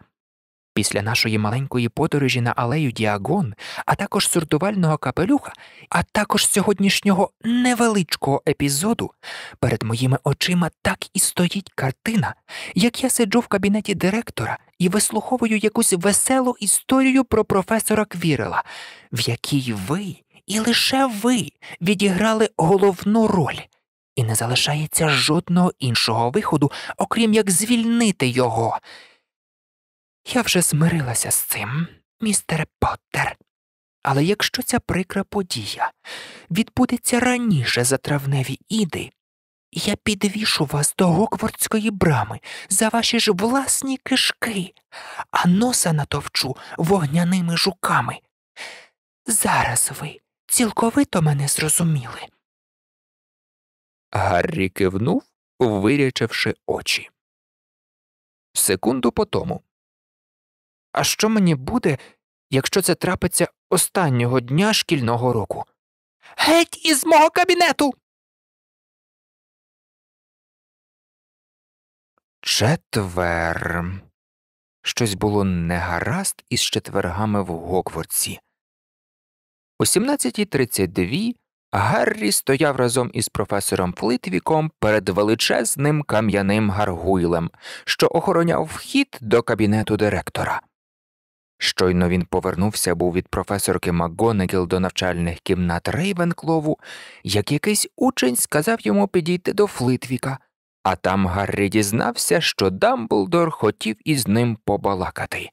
Після нашої маленької подорожі на алею Діагон, а також сортувального капелюха, а також сьогоднішнього невеличкого епізоду, перед моїми очима так і стоїть картина, як я сиджу в кабінеті директора і вислуховую якусь веселу історію про професора Квірела, в якій ви і лише ви відіграли головну роль. І не залишається жодного іншого виходу, окрім як звільнити його. Я вже змирилася з цим, містере Поттер. Але якщо ця прикра подія відбудеться раніше за травневі іди, я підвішу вас до Гоквардської брами за ваші ж власні кишки, а носа натовчу вогняними жуками. Зараз ви цілковито мене зрозуміли. Гаррі кивнув, вирячивши очі. Секунду потому а що мені буде, якщо це трапиться останнього дня шкільного року? Геть із мого кабінету. Четвер. Щось було негаразд із четвергами в Гогворці. О 17.32 Гаррі стояв разом із професором Флитвіком перед величезним кам'яним гаргуйлем, що охороняв вхід до кабінету директора. Щойно він повернувся був від професорки Макгонегіл до навчальних кімнат Рейвенклову, як якийсь учень сказав йому підійти до Флитвіка, а там Гаррі дізнався, що Дамблдор хотів із ним побалакати.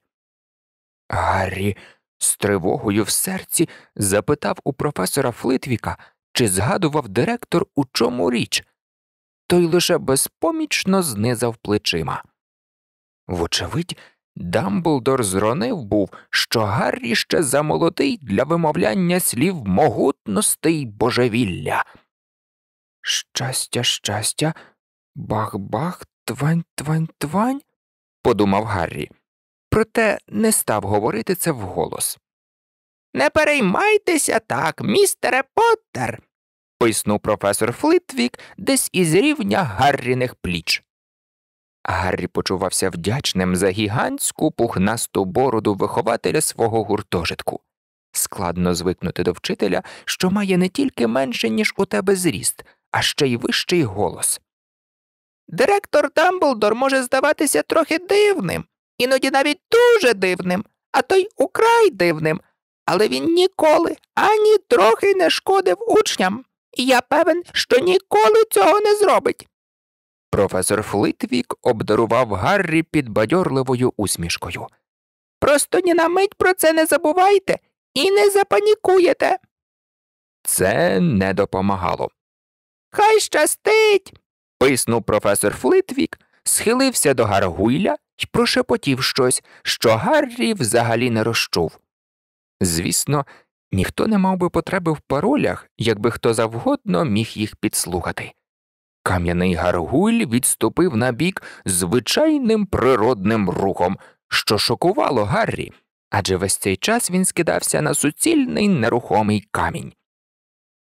Гаррі з тривогою в серці запитав у професора Флитвіка, чи згадував директор, у чому річ, той лише безпомічно знизав плечима. Вочевидь, Дамблдор зронив був, що Гаррі ще замолодий для вимовляння слів могутностей божевілля. Щастя, щастя, бах-бах, твань, твань, твань, подумав Гаррі, проте не став говорити це вголос. Не переймайтеся так, містере Поттер!» – писнув професор Флитвік десь із рівня Гарріних пліч. Гаррі почувався вдячним за гігантську пухнасту бороду вихователя свого гуртожитку. Складно звикнути до вчителя, що має не тільки менше, ніж у тебе зріст, а ще й вищий голос. Директор Дамблдор може здаватися трохи дивним, іноді навіть дуже дивним, а то й украй дивним, але він ніколи ані трохи не шкодив учням, і я певен, що ніколи цього не зробить. Професор Флитвік обдарував Гаррі підбадьорливою усмішкою. Просто ні на мить про це не забувайте і не запанікуєте. Це не допомагало. Хай щастить. писнув професор Флитвік, схилився до Гаргуйля і прошепотів щось, що Гаррі взагалі не розчув. Звісно, ніхто не мав би потреби в паролях, якби хто завгодно міг їх підслухати. Кам'яний гаргуль відступив набік звичайним природним рухом, що шокувало Гаррі, адже весь цей час він скидався на суцільний нерухомий камінь.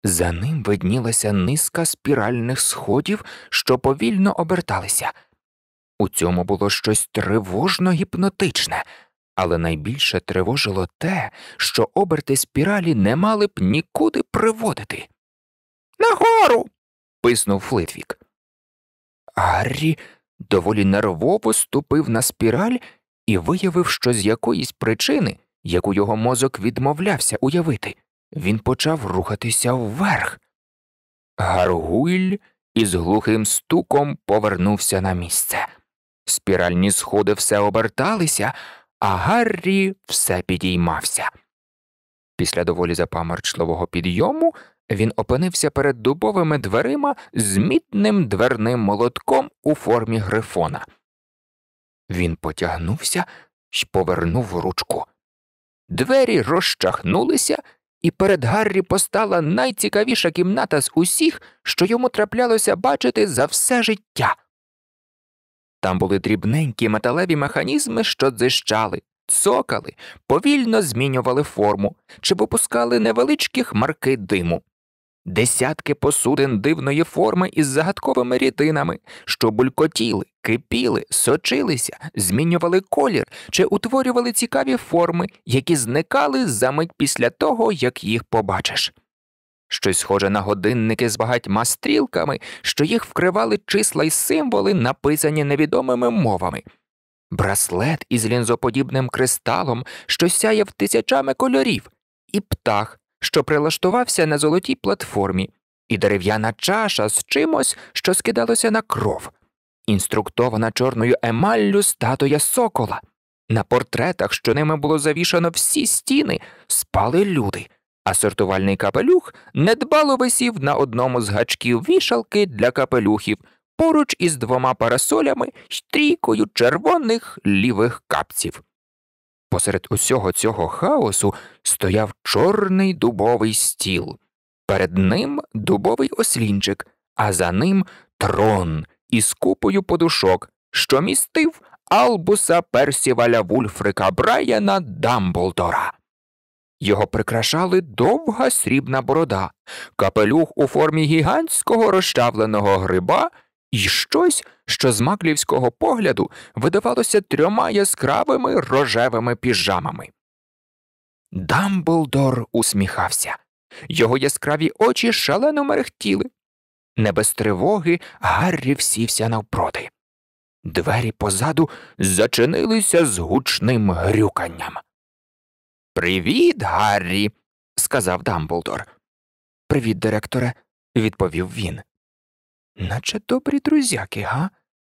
За ним виднілася низка спіральних сходів, що повільно оберталися. У цьому було щось тривожно гіпнотичне, але найбільше тривожило те, що оберти спіралі не мали б нікуди приводити. Нагору писнув Флитвік. Гаррі доволі нервово ступив на спіраль і виявив, що з якоїсь причини, яку його мозок відмовлявся уявити, він почав рухатися вверх. Гаргуль із глухим стуком повернувся на місце. Спіральні сходи все оберталися, а Гаррі все підіймався. Після доволі запамарчливого підйому він опинився перед дубовими дверима з мітним дверним молотком у формі грифона. Він потягнувся й повернув ручку. Двері розчахнулися, і перед Гаррі постала найцікавіша кімната з усіх, що йому траплялося бачити за все життя. Там були дрібненькі металеві механізми, що дзищали, цокали, повільно змінювали форму чи випускали невеличкі хмарки диму десятки посудин дивної форми із загадковими рітинами, що булькотіли, кипіли, сочилися, змінювали колір чи утворювали цікаві форми, які зникали за мить після того, як їх побачиш. Щось схоже на годинники з багатьма стрілками, що їх вкривали числа й символи, написані невідомими мовами. Браслет із лінзоподібним кристалом, що сяяв тисячами кольорів, і птах, що прилаштувався на золотій платформі, і дерев'яна чаша з чимось, що скидалося на кров, інструктована чорною емаллю статуя сокола. На портретах, що ними було завішано всі стіни, спали люди, а сортувальний капелюх недбало висів на одному з гачків вішалки для капелюхів поруч із двома парасолями й трійкою червоних лівих капців. Посеред усього цього хаосу стояв чорний дубовий стіл, перед ним дубовий ослінчик, а за ним трон із купою подушок, що містив албуса персіваля Вульфрика Брайана Дамблдора. Його прикрашали довга срібна борода, капелюх у формі гігантського розчавленого гриба і щось, що з маклівського погляду видавалося трьома яскравими рожевими піжамами. Дамблдор усміхався, його яскраві очі шалено мерехтіли. Не без тривоги Гаррі всівся навпроти. Двері позаду зачинилися з гучним грюканням. Привіт, Гаррі, сказав Дамблдор. Привіт, директоре, відповів він наче добрі друзяки, га?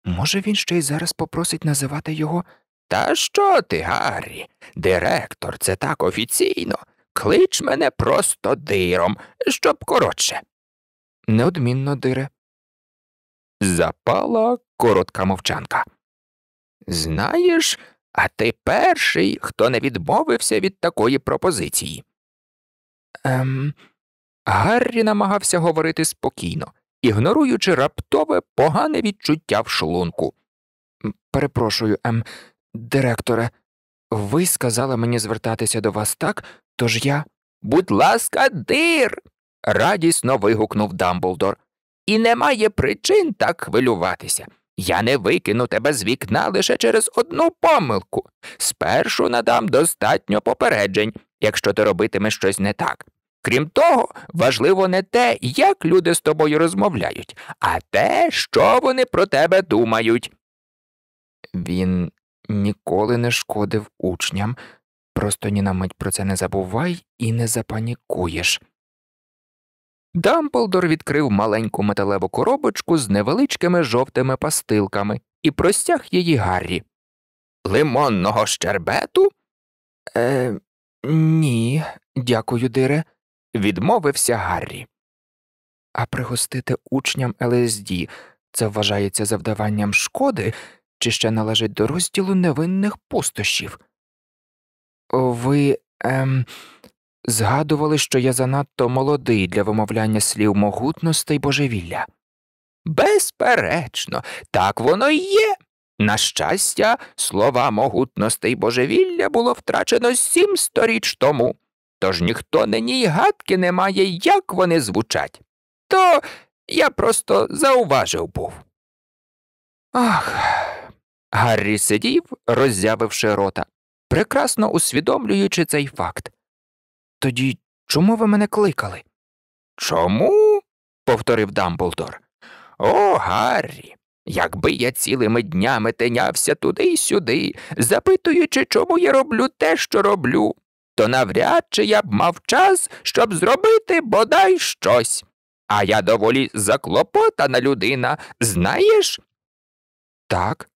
Може, він ще й зараз попросить називати його. Та що ти, Гаррі? Директор, це так офіційно. Клич мене просто диром, щоб коротше. Неодмінно дире. Запала коротка мовчанка. Знаєш, а ти перший, хто не відмовився від такої пропозиції. Ем, Гаррі намагався говорити спокійно ігноруючи раптове погане відчуття в шлунку. Перепрошую, ем, директоре, ви сказали мені звертатися до вас так, тож я. Будь ласка, дир. радісно вигукнув Дамблдор. І немає причин так хвилюватися. Я не викину тебе з вікна лише через одну помилку. Спершу надам достатньо попереджень, якщо ти робитимеш щось не так. Крім того, важливо не те, як люди з тобою розмовляють, а те, що вони про тебе думають. Він ніколи не шкодив учням, просто ні на мить про це не забувай і не запанікуєш. Дамблдор відкрив маленьку металеву коробочку з невеличкими жовтими пастилками і простяг її Гаррі. Лимонного щербету? Е, Ні, дякую, Дире відмовився Гаррі. А пригостити учням ЛСД це вважається завдаванням шкоди чи ще належить до розділу невинних пустощів. Ви ем, згадували, що я занадто молодий для вимовляння слів могутності й божевілля. Безперечно, так воно і є. На щастя, слова могутності й божевілля було втрачено сім сторіч тому тож ніхто на ній гадки не має, як вони звучать. То я просто зауважив був. Ах. Гаррі сидів, роззявивши рота, прекрасно усвідомлюючи цей факт. Тоді чому ви мене кликали? Чому? повторив Дамблдор. О, Гаррі. Якби я цілими днями тинявся туди й сюди, запитуючи, чому я роблю те, що роблю, то навряд чи я б мав час, щоб зробити бодай щось. А я доволі заклопотана людина, знаєш? Так.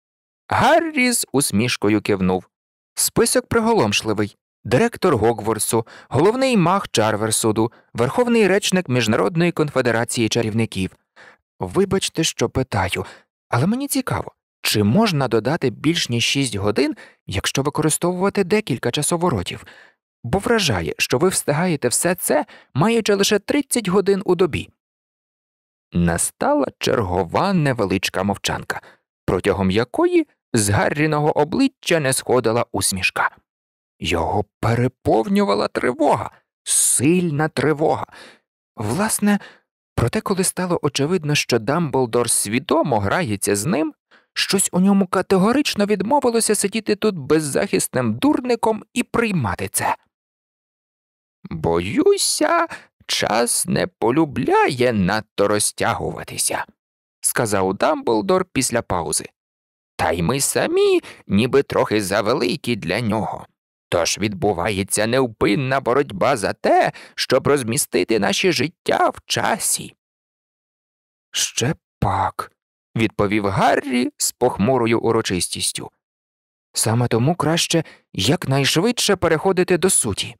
Гарріс усмішкою кивнув. Список приголомшливий. Директор Гогворсу, головний мах Чарверсуду, верховний речник Міжнародної конфедерації чарівників. Вибачте, що питаю, але мені цікаво, чи можна додати більш ніж 6 годин, якщо використовувати декілька часоворотів? бо вражає, що ви встигаєте все це, маючи лише 30 годин у добі. Настала чергова невеличка мовчанка, протягом якої з Гарріного обличчя не сходила усмішка. Його переповнювала тривога, сильна тривога. Власне, проте, коли стало очевидно, що Дамблдор свідомо грається з ним, щось у ньому категорично відмовилося сидіти тут беззахисним дурником і приймати це. Боюся, час не полюбляє надто розтягуватися, сказав Дамблдор після паузи. Та й ми самі, ніби трохи завеликі для нього. Тож відбувається невпинна боротьба за те, щоб розмістити наші життя в часі. Ще пак, відповів Гаррі з похмурою урочистістю. Саме тому краще якнайшвидше переходити до суті.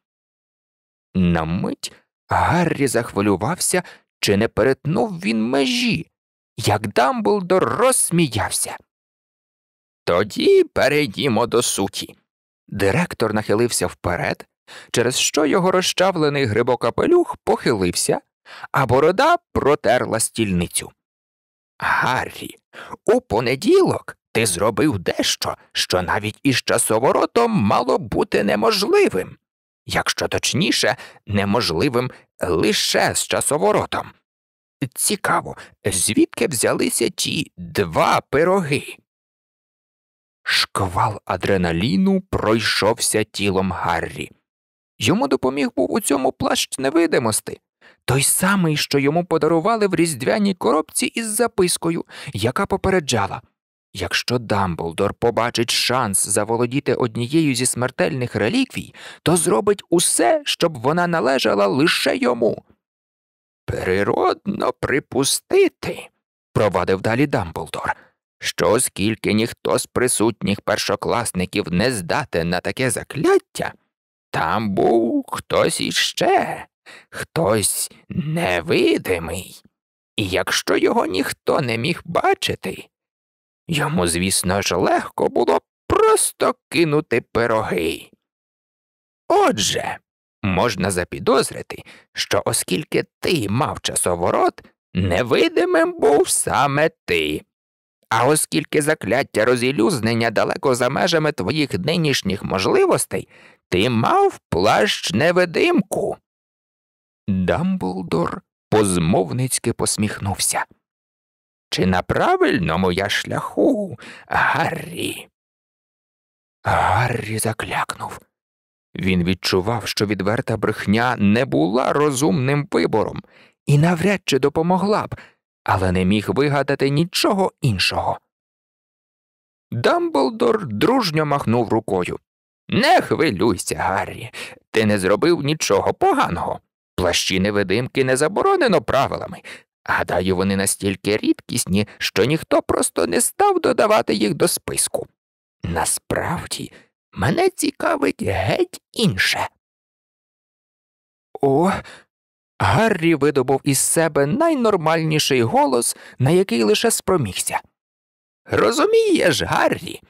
На мить Гаррі захвилювався, чи не перетнув він межі, як Дамблдор розсміявся. Тоді перейдімо до суті. Директор нахилився вперед, через що його розчавлений грибокапелюх похилився, а борода протерла стільницю. Гаррі, у понеділок ти зробив дещо, що навіть із часоворотом мало бути неможливим якщо точніше, неможливим лише з часоворотом. Цікаво, звідки взялися ті два пироги? Шквал адреналіну пройшовся тілом Гаррі. Йому допоміг був у цьому плащ невидимости, той самий, що йому подарували в різдвяній коробці із запискою, яка попереджала. Якщо Дамблдор побачить шанс заволодіти однією зі смертельних реліквій, то зробить усе, щоб вона належала лише йому. Природно припустити, провадив далі Дамблдор, що оскільки ніхто з присутніх першокласників не здатен на таке закляття, там був хтось іще, хтось невидимий, і якщо його ніхто не міг бачити, Йому, звісно ж, легко було просто кинути пироги. Отже, можна запідозрити, що оскільки ти мав часоворот, невидимим був саме ти. А оскільки закляття розілюзнення далеко за межами твоїх нинішніх можливостей, ти мав плащ невидимку. Дамблдор позмовницьки посміхнувся. Чи на правильному я шляху, Гаррі? Гаррі заклякнув. Він відчував, що відверта брехня не була розумним вибором і навряд чи допомогла б, але не міг вигадати нічого іншого. Дамблдор дружньо махнув рукою. Не хвилюйся, Гаррі, ти не зробив нічого поганого. Плащі невидимки не заборонено правилами, Гадаю, вони настільки рідкісні, що ніхто просто не став додавати їх до списку. Насправді, мене цікавить геть інше. О. Гаррі видобув із себе найнормальніший голос, на який лише спромігся. Розумієш, Гаррі?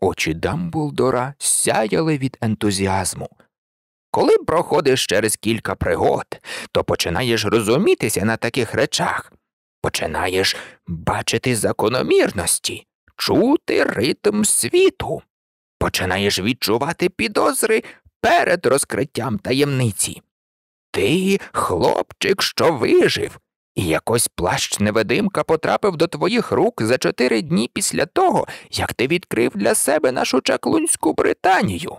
Очі Дамблдора сяяли від ентузіазму. Коли проходиш через кілька пригод, то починаєш розумітися на таких речах, починаєш бачити закономірності, чути ритм світу, починаєш відчувати підозри перед розкриттям таємниці. Ти, хлопчик, що вижив, і якось плащ невидимка потрапив до твоїх рук за чотири дні після того, як ти відкрив для себе нашу чаклунську Британію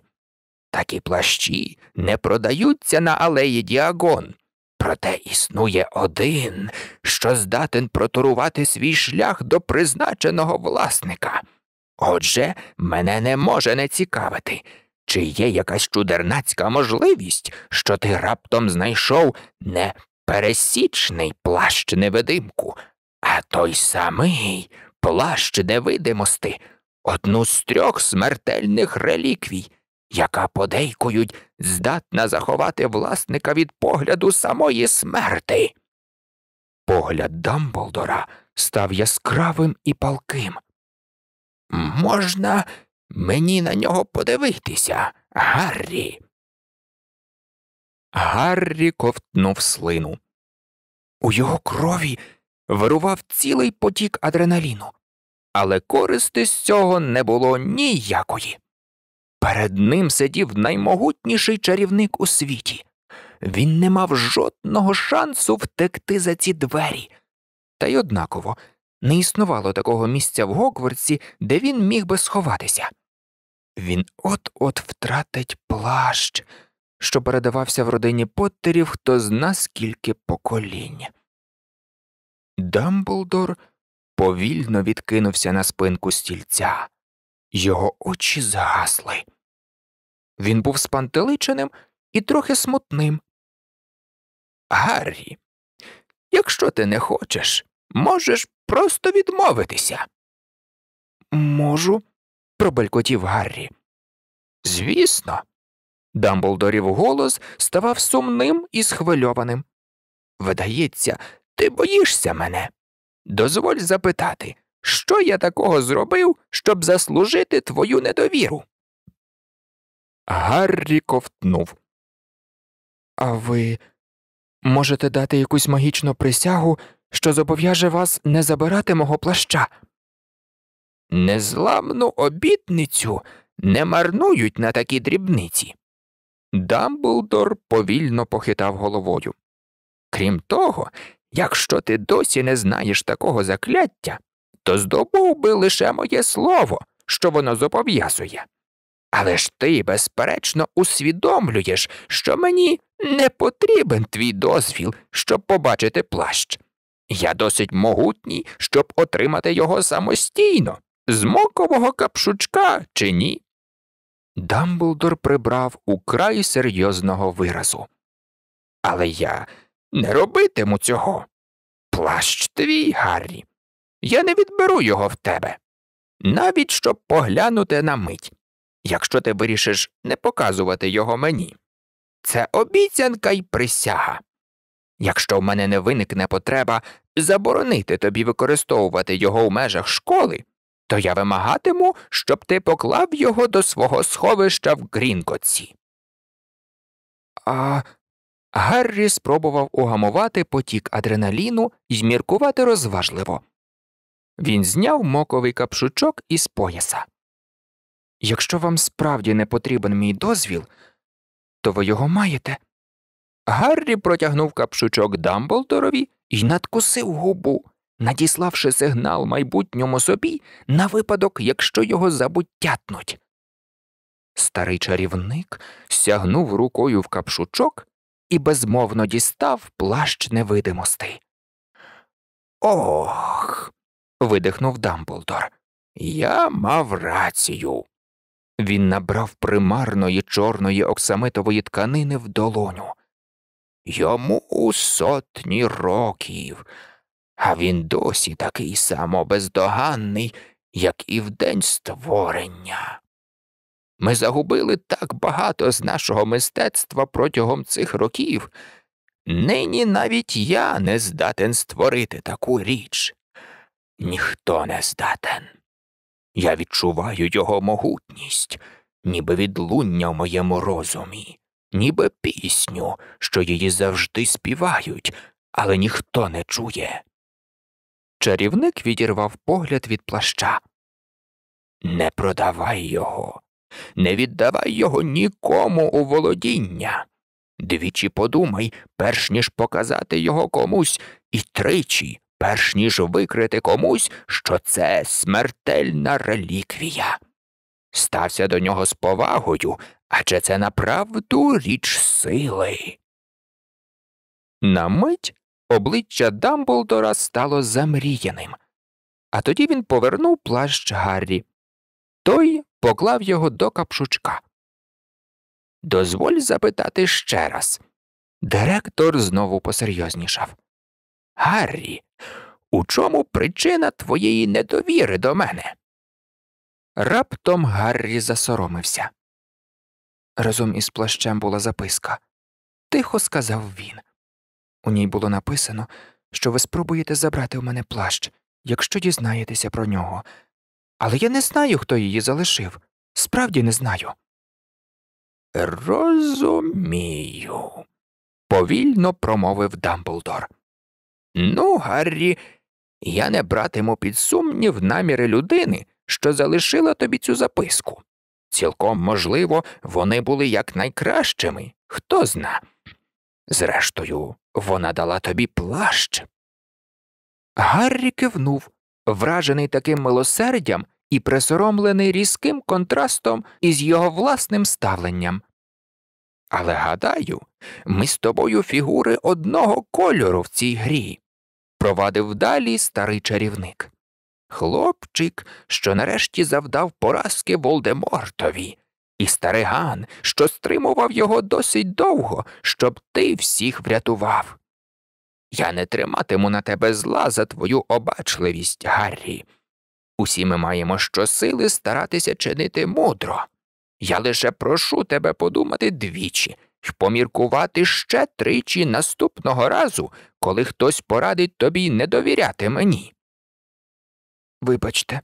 такі плащі не продаються на алеї Діагон. Проте існує один, що здатен протурувати свій шлях до призначеного власника. Отже, мене не може не цікавити, чи є якась чудернацька можливість, що ти раптом знайшов не пересічний плащ невидимку, а той самий плащ невидимости, одну з трьох смертельних реліквій яка подейкують здатна заховати власника від погляду самої смерти. Погляд Дамблдора став яскравим і палким. Можна мені на нього подивитися, Гаррі. Гаррі ковтнув слину. У його крові вирував цілий потік адреналіну, але користи з цього не було ніякої. Перед ним сидів наймогутніший чарівник у світі. Він не мав жодного шансу втекти за ці двері. Та й однаково не існувало такого місця в Гогвардсі, де він міг би сховатися. Він от-от втратить плащ, що передавався в родині Поттерів хто зна скільки поколінь. Дамблдор повільно відкинувся на спинку стільця, його очі згасли. Він був спантеличеним і трохи смутним. Гаррі, якщо ти не хочеш, можеш просто відмовитися. Можу, пробелькотів Гаррі. Звісно, Дамблдорів голос ставав сумним і схвильованим. Видається, ти боїшся мене. Дозволь запитати, що я такого зробив, щоб заслужити твою недовіру. Гаррі ковтнув. А ви можете дати якусь магічну присягу, що зобов'яже вас не забирати мого плаща? Незламну обітницю не марнують на такі дрібниці. Дамблдор повільно похитав головою. Крім того, якщо ти досі не знаєш такого закляття, то здобув би лише моє слово, що воно зобов'язує. Але ж ти, безперечно, усвідомлюєш, що мені не потрібен твій дозвіл, щоб побачити плащ. Я досить могутній, щоб отримати його самостійно, з мокового капшучка чи ні. Дамблдор прибрав украй серйозного виразу. Але я не робитиму цього. Плащ твій, Гаррі. Я не відберу його в тебе, навіть щоб поглянути на мить якщо ти вирішиш не показувати його мені. Це обіцянка й присяга. Якщо в мене не виникне потреба заборонити тобі використовувати його в межах школи, то я вимагатиму, щоб ти поклав його до свого сховища в грінкоці. А Гаррі спробував угамувати потік адреналіну і зміркувати розважливо. Він зняв моковий капшучок із пояса. Якщо вам справді не потрібен мій дозвіл, то ви його маєте. Гаррі протягнув капшучок Дамблдорові і надкусив губу, надіславши сигнал майбутньому собі на випадок, якщо його забуттятнуть. Старий чарівник сягнув рукою в капшучок і безмовно дістав плащ невидимостей. Ох. видихнув Дамблдор. Я мав рацію. Він набрав примарної чорної оксамитової тканини в долоню. Йому сотні років, а він досі такий само бездоганний, як і в день створення. Ми загубили так багато з нашого мистецтва протягом цих років. Нині навіть я не здатен створити таку річ. Ніхто не здатен. Я відчуваю його могутність, ніби відлуння в моєму розумі, ніби пісню, що її завжди співають, але ніхто не чує. Чарівник відірвав погляд від плаща. Не продавай його, не віддавай його нікому у володіння. Двічі подумай, перш ніж показати його комусь, і тричі перш ніж викрити комусь, що це смертельна реліквія. Стався до нього з повагою, адже це направду річ сили. На мить обличчя Дамблдора стало замріяним, а тоді він повернув плащ Гаррі. Той поклав його до капшучка. Дозволь запитати ще раз. Директор знову посерйознішав. Гаррі, у чому причина твоєї недовіри до мене? Раптом Гаррі засоромився. Разом із плащем була записка. Тихо сказав він. У ній було написано, що ви спробуєте забрати у мене плащ, якщо дізнаєтеся про нього. Але я не знаю, хто її залишив. Справді не знаю. Розумію, повільно промовив Дамблдор. Ну, Гаррі, я не братиму під сумнів наміри людини, що залишила тобі цю записку. Цілком можливо, вони були якнайкращими, хто зна. Зрештою, вона дала тобі плащ. Гаррі кивнув, вражений таким милосердям і присоромлений різким контрастом із його власним ставленням. Але гадаю, ми з тобою фігури одного кольору в цій грі провадив далі старий чарівник. Хлопчик, що нарешті завдав поразки Волдемортові, і стариган, що стримував його досить довго, щоб ти всіх врятував. Я не триматиму на тебе зла за твою обачливість, Гаррі. Усі ми маємо щосили старатися чинити мудро. Я лише прошу тебе подумати двічі, й поміркувати ще тричі наступного разу, коли хтось порадить тобі не довіряти мені. Вибачте,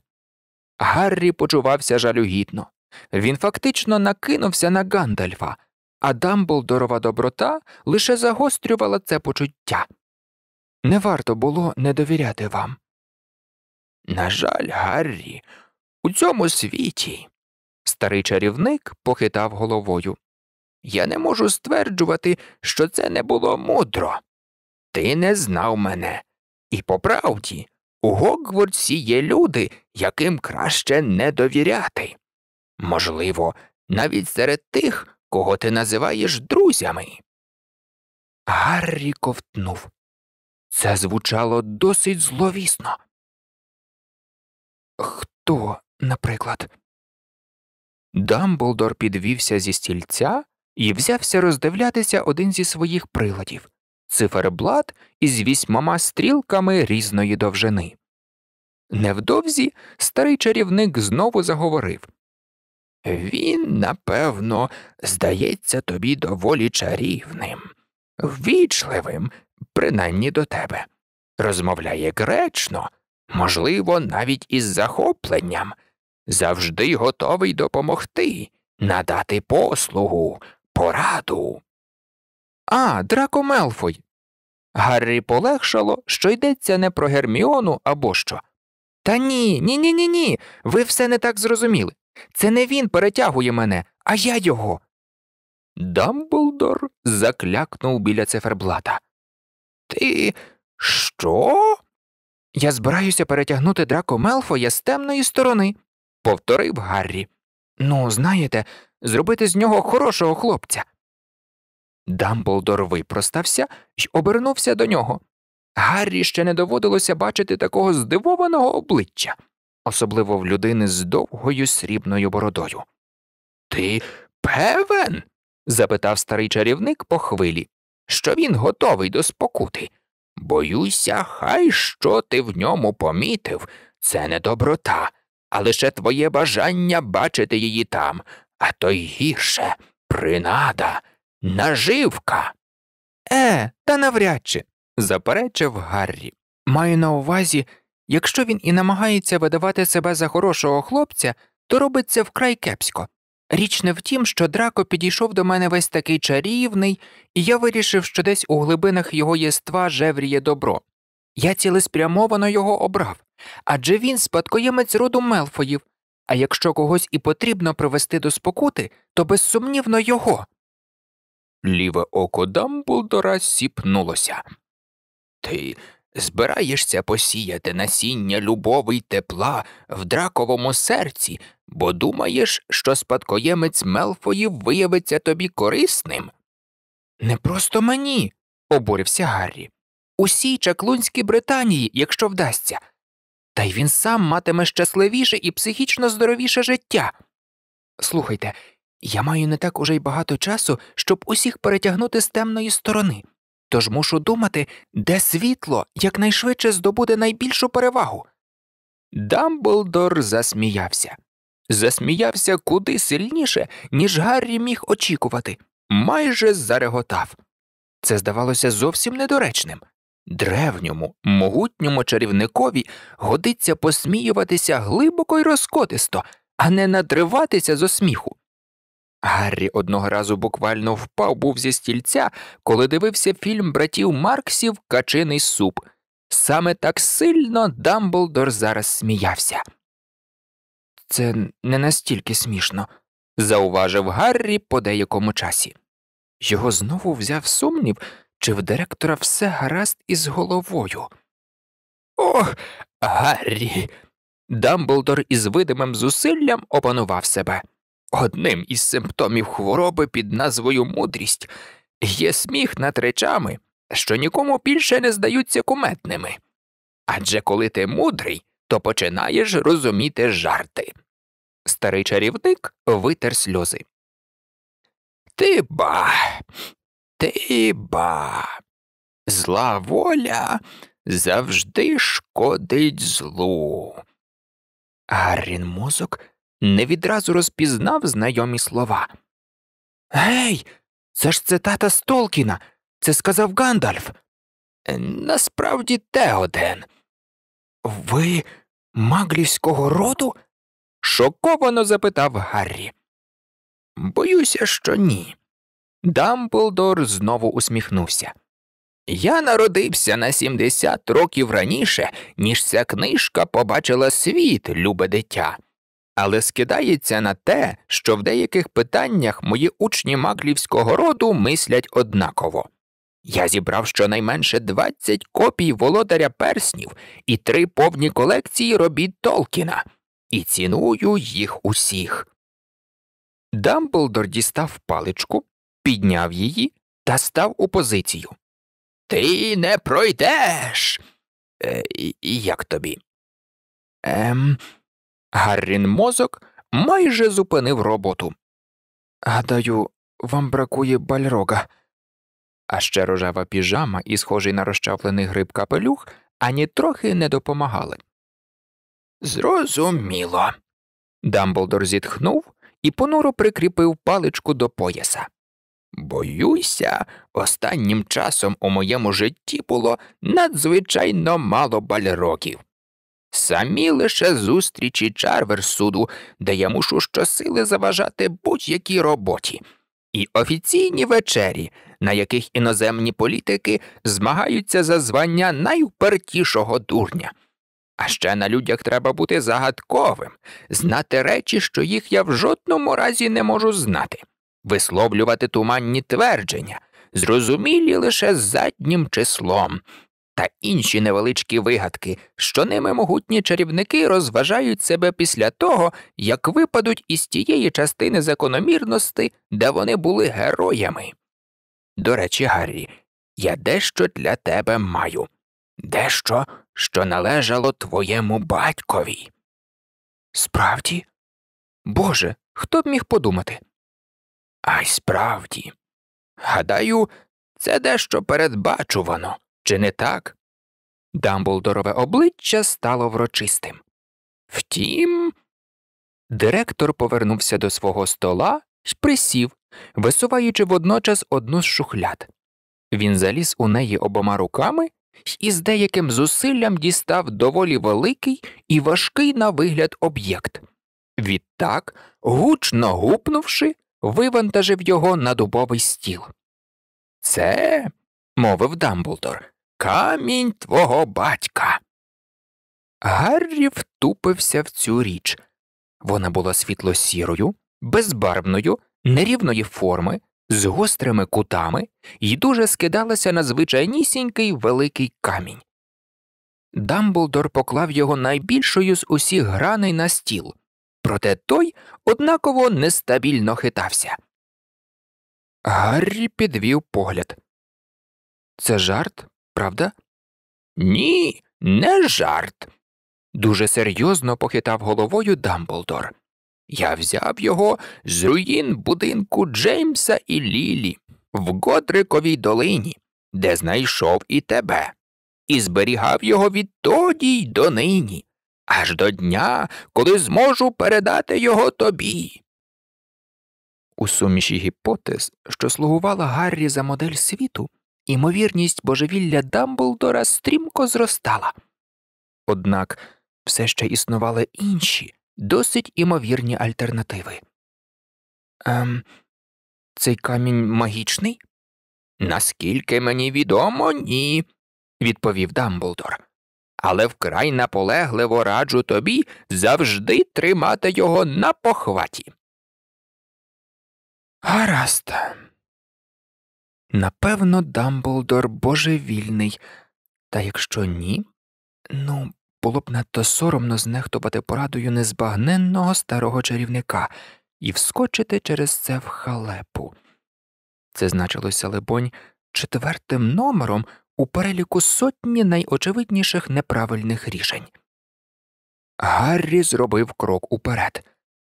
Гаррі почувався жалюгідно. Він фактично накинувся на Гандальфа, а Дамблдорова доброта лише загострювала це почуття. Не варто було не довіряти вам. На жаль, Гаррі, у цьому світі. Старий чарівник похитав головою. Я не можу стверджувати, що це не було мудро. Ти не знав мене. І по правді, у Гогвардсі є люди, яким краще не довіряти. Можливо, навіть серед тих, кого ти називаєш друзями. Гаррі ковтнув. Це звучало досить зловісно. Хто, наприклад? Дамблдор підвівся зі стільця і взявся роздивлятися один зі своїх приладів циферблат із вісьмома стрілками різної довжини. Невдовзі старий чарівник знову заговорив Він, напевно, здається тобі доволі чарівним, ввічливим, принаймні до тебе, розмовляє гречно, можливо, навіть із захопленням, завжди готовий допомогти, надати послугу, пораду. А, драко Мелфой. Гаррі полегшало, що йдеться не про Герміону або що. Та ні, ні, ні, ні, ні. Ви все не так зрозуміли. Це не він перетягує мене, а я його. Дамблдор заклякнув біля циферблата. Ти що? Я збираюся перетягнути драко Мелфоя з темної сторони, повторив Гаррі. Ну, знаєте, зробити з нього хорошого хлопця. Дамблдор випростався й обернувся до нього. Гаррі ще не доводилося бачити такого здивованого обличчя, особливо в людини з довгою срібною бородою. Ти певен? запитав старий чарівник по хвилі, що він готовий до спокути. Боюся, хай що ти в ньому помітив, це не доброта, а лише твоє бажання бачити її там, а то й гірше принада, наживка. Е, та навряд чи, заперечив Гаррі. Маю на увазі, якщо він і намагається видавати себе за хорошого хлопця, то робить це вкрай кепсько. Річ не в тім, що драко підійшов до мене весь такий чарівний, і я вирішив, що десь у глибинах його єства жевріє добро. Я цілеспрямовано його обрав, адже він спадкоємець роду Мелфоїв, а якщо когось і потрібно привести до спокути, то безсумнівно його. Ліве око Дамблдора сіпнулося. Ти збираєшся посіяти насіння любови й тепла в драковому серці, бо думаєш, що спадкоємець Мелфоїв виявиться тобі корисним? Не просто мені, обурився Гаррі. Усій чаклунській Британії, якщо вдасться та й він сам матиме щасливіше і психічно здоровіше життя. Слухайте, я маю не так уже й багато часу, щоб усіх перетягнути з темної сторони, тож мушу думати, де світло якнайшвидше здобуде найбільшу перевагу. Дамблдор засміявся, засміявся куди сильніше, ніж Гаррі міг очікувати, майже зареготав. Це здавалося зовсім недоречним. Древньому, могутньому чарівникові годиться посміюватися глибоко й розкотисто, а не надриватися з сміху. Гаррі одного разу буквально впав був зі стільця, коли дивився фільм братів Марксів Качиний суп. Саме так сильно Дамблдор зараз сміявся. Це не настільки смішно, зауважив Гаррі по деякому часі. Його знову взяв сумнів чи в директора все гаразд із головою. Ох, Гаррі. Дамблдор із видимим зусиллям опанував себе. Одним із симптомів хвороби під назвою мудрість є сміх над речами, що нікому більше не здаються куметними. Адже коли ти мудрий, то починаєш розуміти жарти. Старий чарівник витер сльози. Ти ба. Ти ба. Зла воля завжди шкодить злу. Гаррін мозок не відразу розпізнав знайомі слова. Гей, це ж цитата Столкіна. Це сказав Гандальф. Насправді те один. Ви маглівського роду? шоковано запитав Гаррі. Боюся, що ні. Дамблдор знову усміхнувся. Я народився на 70 років раніше, ніж ця книжка побачила світ, любе дитя, але скидається на те, що в деяких питаннях мої учні маклівського роду мислять однаково. Я зібрав щонайменше 20 копій володаря перснів і три повні колекції робіт Толкіна, і ціную їх усіх. Дамблдор дістав паличку підняв її та став у позицію. Ти не пройдеш. Е, Як тобі? Ем. Гаррін мозок майже зупинив роботу. Гадаю, вам бракує бальрога. А ще рожева піжама і схожий на розчавлений гриб капелюх ані трохи не допомагали. Зрозуміло. Дамблдор зітхнув і понуро прикріпив паличку до пояса. Боюся, останнім часом у моєму житті було надзвичайно мало бальроків. Самі лише зустрічі Чарверсуду, де я мушу щосили заважати будь-якій роботі, і офіційні вечері, на яких іноземні політики змагаються за звання найупертішого дурня. А ще на людях треба бути загадковим, знати речі, що їх я в жодному разі не можу знати висловлювати туманні твердження, зрозумілі лише заднім числом, та інші невеличкі вигадки, що ними могутні чарівники розважають себе після того, як випадуть із тієї частини закономірності, де вони були героями. До речі, Гаррі, я дещо для тебе маю, дещо, що належало твоєму батькові. Справді, Боже, хто б міг подумати? А й справді. Гадаю, це дещо передбачувано, чи не так? Дамблдорове обличчя стало врочистим. Втім, директор повернувся до свого стола і присів, висуваючи водночас одну з шухляд. Він заліз у неї обома руками і з деяким зусиллям дістав доволі великий і важкий на вигляд об'єкт. Відтак, гучно гупнувши, вивантажив його на дубовий стіл. Це, мовив Дамблдор, камінь твого батька. Гаррі втупився в цю річ. Вона була світло-сірою, безбарвною, нерівної форми, з гострими кутами і дуже скидалася на звичайнісінький великий камінь. Дамблдор поклав його найбільшою з усіх граней на стіл, проте той однаково нестабільно хитався. Гаррі підвів погляд. Це жарт, правда? Ні, не жарт. Дуже серйозно похитав головою Дамблдор. Я взяв його з руїн будинку Джеймса і Лілі в Годриковій долині, де знайшов і тебе, і зберігав його відтоді й донині аж до дня, коли зможу передати його тобі. У суміші гіпотез, що слугувала Гаррі за модель світу, імовірність божевілля Дамблдора стрімко зростала. Однак все ще існували інші, досить імовірні альтернативи. Ем, Цей камінь магічний? Наскільки мені відомо, ні, відповів Дамблдор але вкрай наполегливо раджу тобі завжди тримати його на похваті. Гаразд. Напевно, Дамблдор божевільний, та якщо ні, ну, було б надто соромно знехтувати порадою незбагненного старого чарівника і вскочити через це в халепу. Це значилося, либонь, четвертим номером у переліку сотні найочевидніших неправильних рішень. Гаррі зробив крок уперед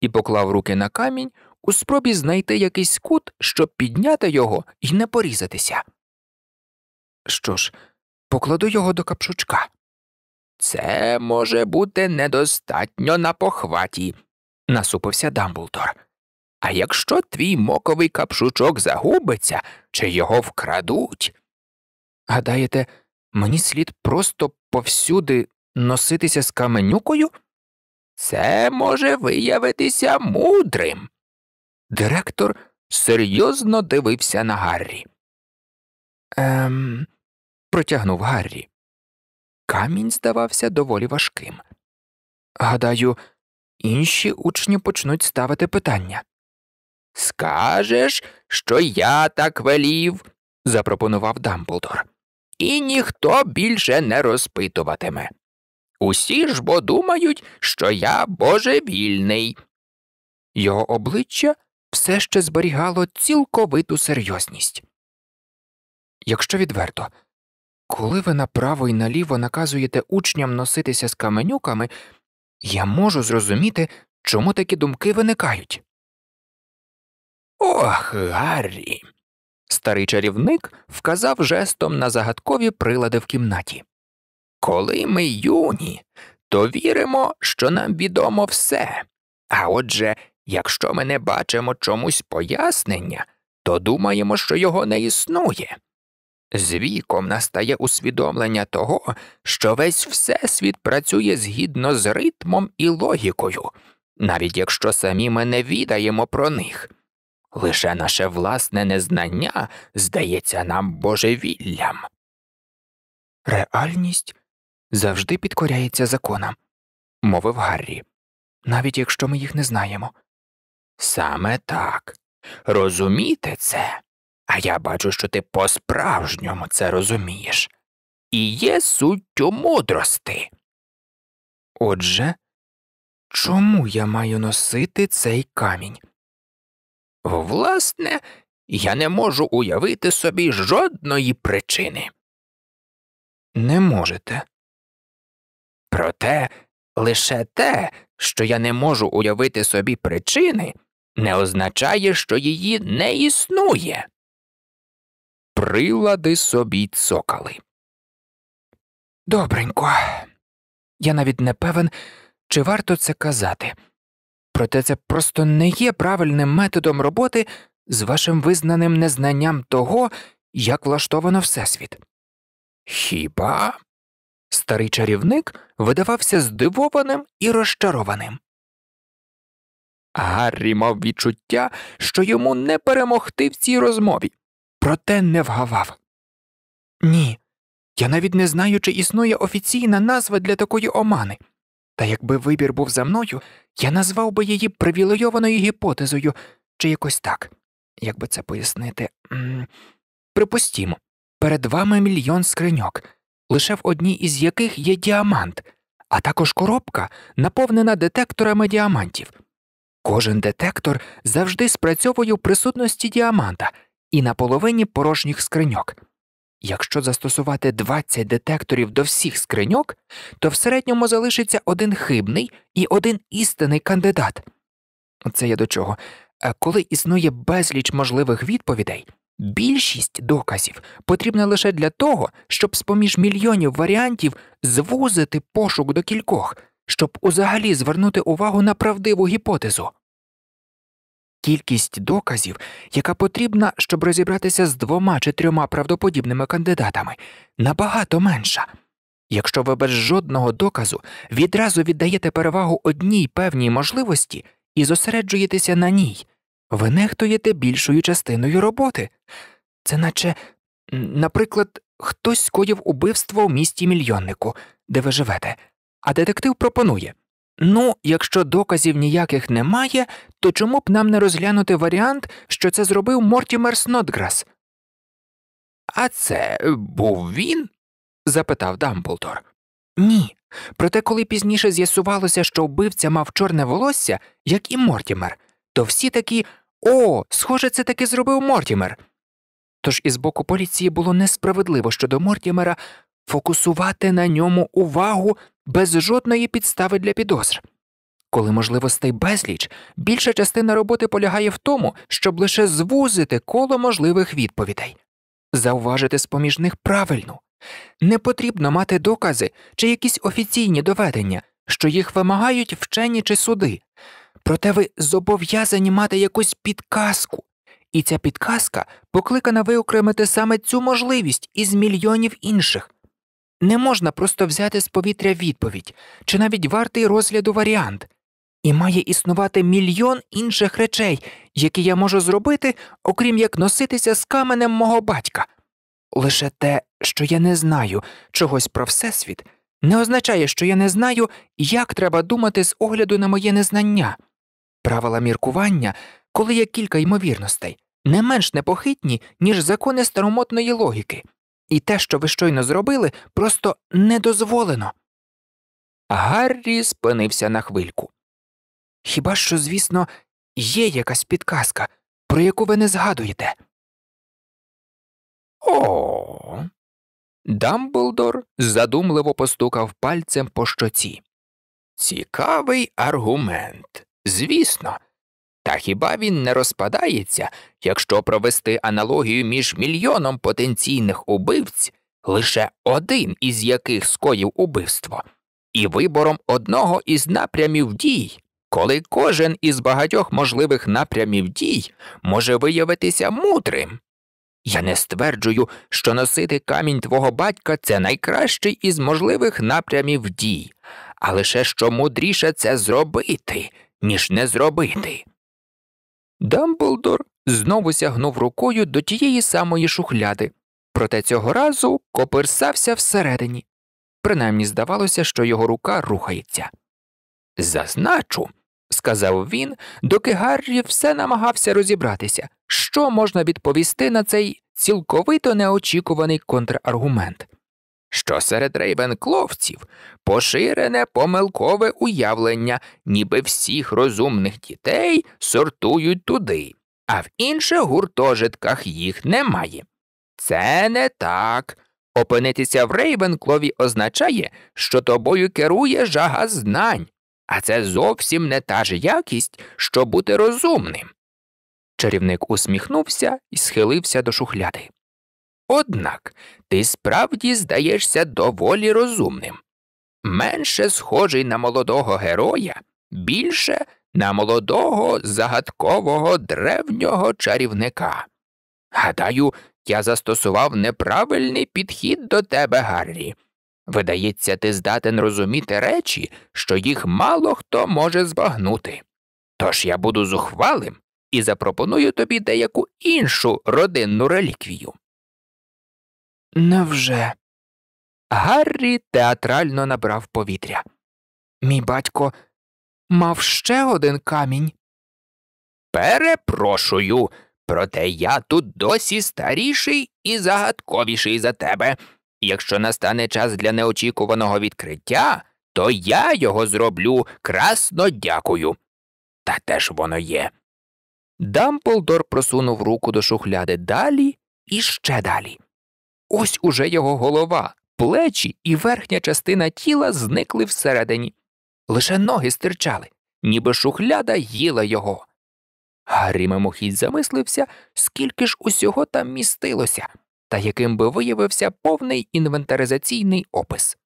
і поклав руки на камінь у спробі знайти якийсь кут, щоб підняти його і не порізатися. Що ж, покладу його до капшучка. Це може бути недостатньо на похваті, насупився Дамблдор. А якщо твій моковий капшучок загубиться, чи його вкрадуть? Гадаєте, мені слід просто повсюди носитися з каменюкою? Це може виявитися мудрим. Директор серйозно дивився на Гаррі. Ем, протягнув Гаррі. Камінь здавався доволі важким. Гадаю, інші учні почнуть ставити питання. Скажеш, що я так велів, запропонував Дамблдор і ніхто більше не розпитуватиме. Усі ж бо думають, що я божевільний. Його обличчя все ще зберігало цілковиту серйозність. Якщо відверто, коли ви направо і наліво наказуєте учням носитися з каменюками, я можу зрозуміти, чому такі думки виникають. Ох, Гаррі. Старий чарівник вказав жестом на загадкові прилади в кімнаті. Коли ми юні, то віримо, що нам відомо все. А отже, якщо ми не бачимо чомусь пояснення, то думаємо, що його не існує. З віком настає усвідомлення того, що весь Всесвіт працює згідно з ритмом і логікою, навіть якщо самі ми не відаємо про них. Лише наше власне незнання здається нам божевіллям. Реальність завжди підкоряється законам, мовив Гаррі, навіть якщо ми їх не знаємо. Саме так. Розуміти це, а я бачу, що ти по справжньому це розумієш, і є суттю мудрости. Отже, чому я маю носити цей камінь? Власне, я не можу уявити собі жодної причини. Не можете. Проте лише те, що я не можу уявити собі причини, не означає, що її не існує. Прилади собі цокали. Добренько. Я навіть не певен, чи варто це казати проте це просто не є правильним методом роботи з вашим визнаним незнанням того, як влаштовано Всесвіт. Хіба? Старий чарівник видавався здивованим і розчарованим. Гаррі мав відчуття, що йому не перемогти в цій розмові, проте не вгавав. Ні, я навіть не знаю, чи існує офіційна назва для такої омани. Та якби вибір був за мною, я назвав би її привілейованою гіпотезою чи якось так. Як би це пояснити? Припустімо, перед вами мільйон скриньок, лише в одній із яких є діамант, а також коробка, наповнена детекторами діамантів. Кожен детектор завжди спрацьовує в присутності діаманта і на половині порожніх скриньок. Якщо застосувати 20 детекторів до всіх скриньок, то в середньому залишиться один хибний і один істинний кандидат. Це я до чого. Е, коли існує безліч можливих відповідей, більшість доказів потрібна лише для того, щоб з поміж мільйонів варіантів звузити пошук до кількох, щоб узагалі звернути увагу на правдиву гіпотезу кількість доказів, яка потрібна, щоб розібратися з двома чи трьома правдоподібними кандидатами, набагато менша. Якщо ви без жодного доказу відразу віддаєте перевагу одній певній можливості і зосереджуєтеся на ній, ви нехтуєте більшою частиною роботи. Це наче, наприклад, хтось скоїв убивство в місті мільйоннику, де ви живете, а детектив пропонує. Ну, якщо доказів ніяких немає, то чому б нам не розглянути варіант, що це зробив Мортімер Снодграс? А це був він? запитав Дамблдор. Ні. Проте, коли пізніше з'ясувалося, що вбивця мав чорне волосся, як і Мортімер, то всі такі О, схоже, це таки зробив Мортімер. Тож із боку поліції було несправедливо щодо Мортімера фокусувати на ньому увагу без жодної підстави для підозр. Коли можливостей безліч, більша частина роботи полягає в тому, щоб лише звузити коло можливих відповідей, зауважити з поміж них правильну. Не потрібно мати докази чи якісь офіційні доведення, що їх вимагають вчені чи суди, проте ви зобов'язані мати якусь підказку, і ця підказка покликана виокремити саме цю можливість із мільйонів інших. Не можна просто взяти з повітря відповідь чи навіть вартий розгляду варіант, і має існувати мільйон інших речей, які я можу зробити, окрім як носитися з каменем мого батька. Лише те, що я не знаю чогось про Всесвіт, не означає, що я не знаю, як треба думати з огляду на моє незнання. Правила міркування, коли є кілька ймовірностей, не менш непохитні, ніж закони старомотної логіки і те, що ви щойно зробили, просто не дозволено. Гаррі спинився на хвильку. Хіба що, звісно, є якась підказка, про яку ви не згадуєте? О. Дамблдор задумливо постукав пальцем по щоці. Цікавий аргумент. Звісно, а хіба він не розпадається, якщо провести аналогію між мільйоном потенційних убивць, лише один із яких скоїв убивство, і вибором одного із напрямів дій, коли кожен із багатьох можливих напрямів дій може виявитися мудрим? Я не стверджую, що носити камінь твого батька це найкращий із можливих напрямів дій, а лише що мудріше це зробити, ніж не зробити. Дамблдор знову сягнув рукою до тієї самої шухляди, проте цього разу коперсався всередині. Принаймні здавалося, що його рука рухається. Зазначу, сказав він, доки Гаррі все намагався розібратися, що можна відповісти на цей цілковито неочікуваний контраргумент що серед рейвенкловців поширене помилкове уявлення, ніби всіх розумних дітей сортують туди, а в інших гуртожитках їх немає. Це не так. Опинитися в рейвенклові означає, що тобою керує жага знань, а це зовсім не та ж якість, що бути розумним. Чарівник усміхнувся і схилився до шухляди. Однак ти справді здаєшся доволі розумним. Менше схожий на молодого героя, більше на молодого загадкового древнього чарівника. Гадаю, я застосував неправильний підхід до тебе, Гаррі. Видається, ти здатен розуміти речі, що їх мало хто може збагнути. Тож я буду зухвалим і запропоную тобі деяку іншу родинну реліквію. Невже? Гаррі театрально набрав повітря. Мій батько мав ще один камінь. Перепрошую, проте я тут досі старіший і загадковіший за тебе. Якщо настане час для неочікуваного відкриття, то я його зроблю красно дякую. Та теж воно є. Дамблдор просунув руку до шухляди далі і ще далі. Ось уже його голова, плечі і верхня частина тіла зникли всередині. Лише ноги стирчали, ніби шухляда їла його. Гаррі мимохідь замислився, скільки ж усього там містилося, та яким би виявився повний інвентаризаційний опис.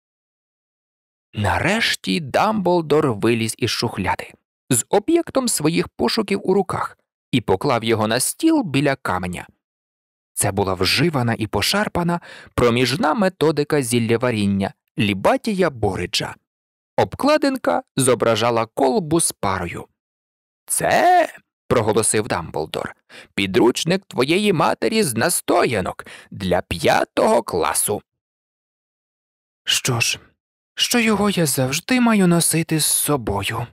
Нарешті Дамблдор виліз із шухляди з об'єктом своїх пошуків у руках і поклав його на стіл біля каменя. Це була вживана і пошарпана проміжна методика зіллєваріння лібатія бориджа. Обкладинка зображала колбу з парою. Це, проголосив Дамблдор, підручник твоєї матері з настоянок для п'ятого класу. Що ж, що його я завжди маю носити з собою?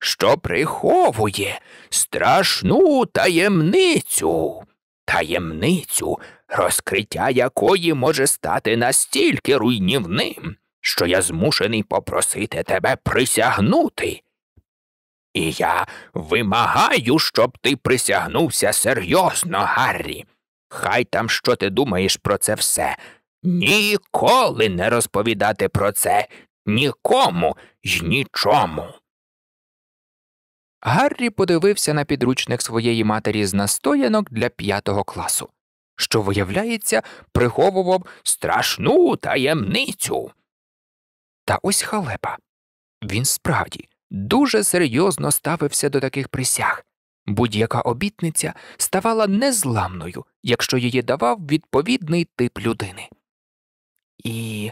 Що приховує страшну таємницю таємницю, розкриття якої може стати настільки руйнівним, що я змушений попросити тебе присягнути. І я вимагаю, щоб ти присягнувся серйозно, Гаррі. Хай там що ти думаєш про це все. Ніколи не розповідати про це нікому й нічому. Гаррі подивився на підручник своєї матері з настоянок для п'ятого класу, що, виявляється, приховував страшну таємницю. Та ось халепа. Він справді дуже серйозно ставився до таких присяг. Будь-яка обітниця ставала незламною, якщо її давав відповідний тип людини. І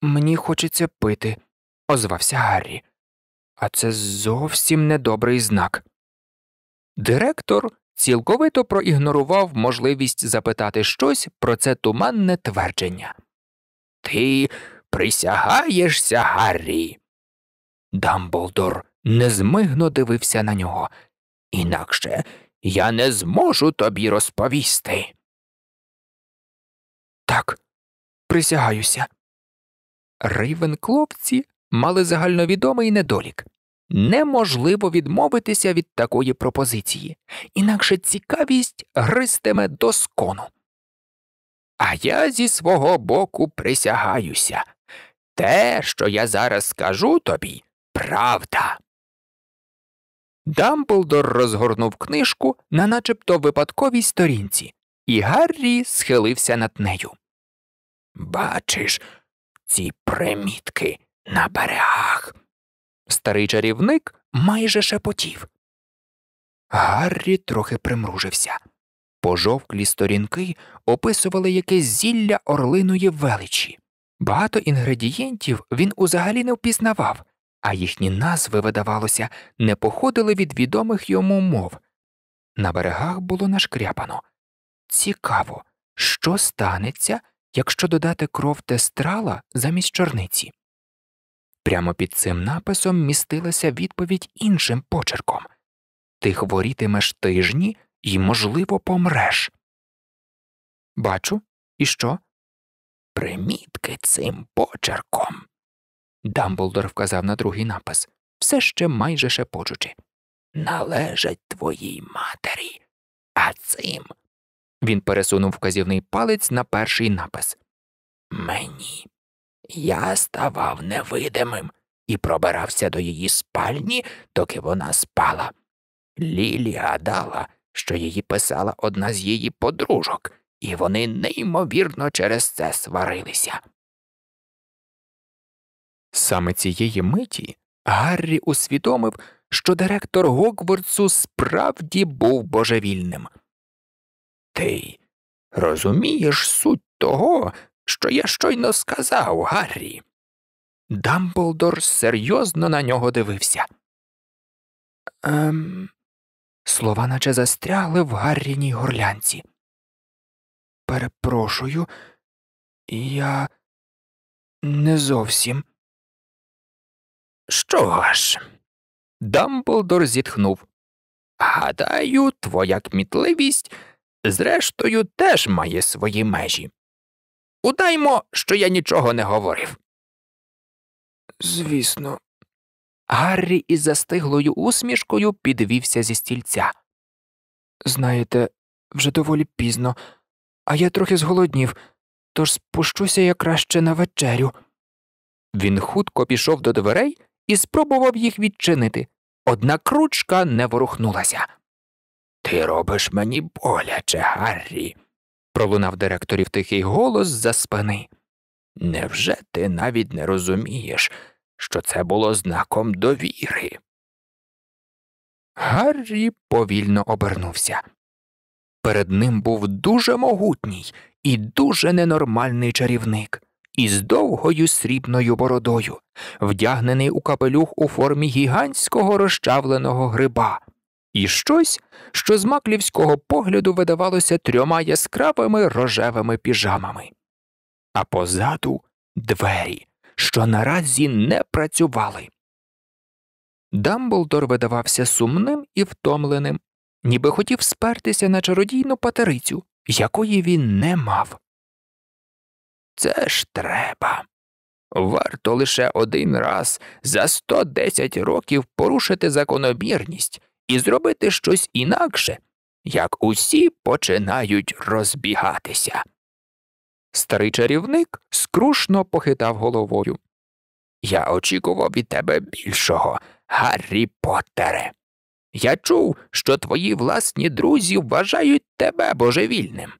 мені хочеться пити, озвався Гаррі а це зовсім недобрий знак. Директор цілковито проігнорував можливість запитати щось про це туманне твердження. Ти присягаєшся, Гаррі. Дамблдор незмигно дивився на нього. Інакше я не зможу тобі розповісти. Так, присягаюся. Рейвенклопці мали загальновідомий недолік. Неможливо відмовитися від такої пропозиції, інакше цікавість гристиме доскону. А я зі свого боку присягаюся. Те, що я зараз скажу тобі, правда. Дамблдор розгорнув книжку на начебто випадковій сторінці, і Гаррі схилився над нею. Бачиш, ці примітки. На берегах. Старий чарівник майже шепотів. Гаррі трохи примружився. Пожовклі сторінки описували якесь зілля орлиної величі. Багато інгредієнтів він узагалі не впізнавав, а їхні назви, видавалося, не походили від відомих йому мов. На берегах було нашкряпано. Цікаво, що станеться, якщо додати кров тестрала замість чорниці. Прямо під цим написом містилася відповідь іншим почерком Ти хворітимеш тижні і, можливо, помреш. Бачу, і що? Примітки цим почерком. Дамблдор вказав на другий напис, все ще майже шепочучи. Належать твоїй матері. А цим. Він пересунув вказівний палець на перший напис. Мені. Я ставав невидимим і пробирався до її спальні, доки вона спала. Лілі гадала, що її писала одна з її подружок, і вони неймовірно через це сварилися. Саме цієї миті Гаррі усвідомив, що директор Гогвардсу справді був божевільним. Ти розумієш суть того, що я щойно сказав, Гаррі. Дамблдор серйозно на нього дивився. Ем, Слова наче застрягли в Гарріній горлянці. Перепрошую, я не зовсім. Що ж? Дамблдор зітхнув. Гадаю, твоя кмітливість, зрештою, теж має свої межі. Удаймо, що я нічого не говорив. Звісно. Гаррі із застиглою усмішкою підвівся зі стільця. Знаєте, вже доволі пізно, а я трохи зголоднів, тож спущуся я краще на вечерю. Він хутко пішов до дверей і спробував їх відчинити, Одна кручка не ворухнулася. Ти робиш мені боляче, Гаррі, пролунав директорів тихий голос за спини. Невже ти навіть не розумієш, що це було знаком довіри? Гаррі повільно обернувся. Перед ним був дуже могутній і дуже ненормальний чарівник із довгою срібною бородою, вдягнений у капелюх у формі гігантського розчавленого гриба і щось, що з маклівського погляду видавалося трьома яскравими рожевими піжамами, а позаду двері, що наразі не працювали. Дамблдор видавався сумним і втомленим, ніби хотів спертися на чародійну патерицю, якої він не мав. Це ж треба. Варто лише один раз за 110 років порушити закономірність, і зробити щось інакше, як усі починають розбігатися. Старий чарівник скрушно похитав головою. Я очікував від тебе більшого, Гаррі Поттере. Я чув, що твої власні друзі вважають тебе божевільним.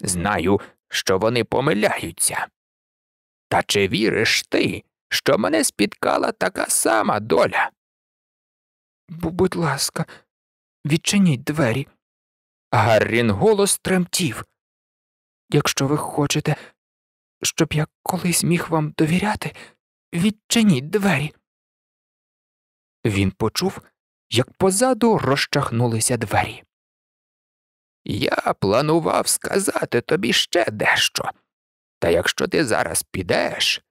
Знаю, що вони помиляються. Та чи віриш ти, що мене спіткала така сама доля? Будь ласка, відчиніть двері. Гаррін голос тремтів. Якщо ви хочете, щоб я колись міг вам довіряти, відчиніть двері. Він почув, як позаду розчахнулися двері. Я планував сказати тобі ще дещо, та якщо ти зараз підеш,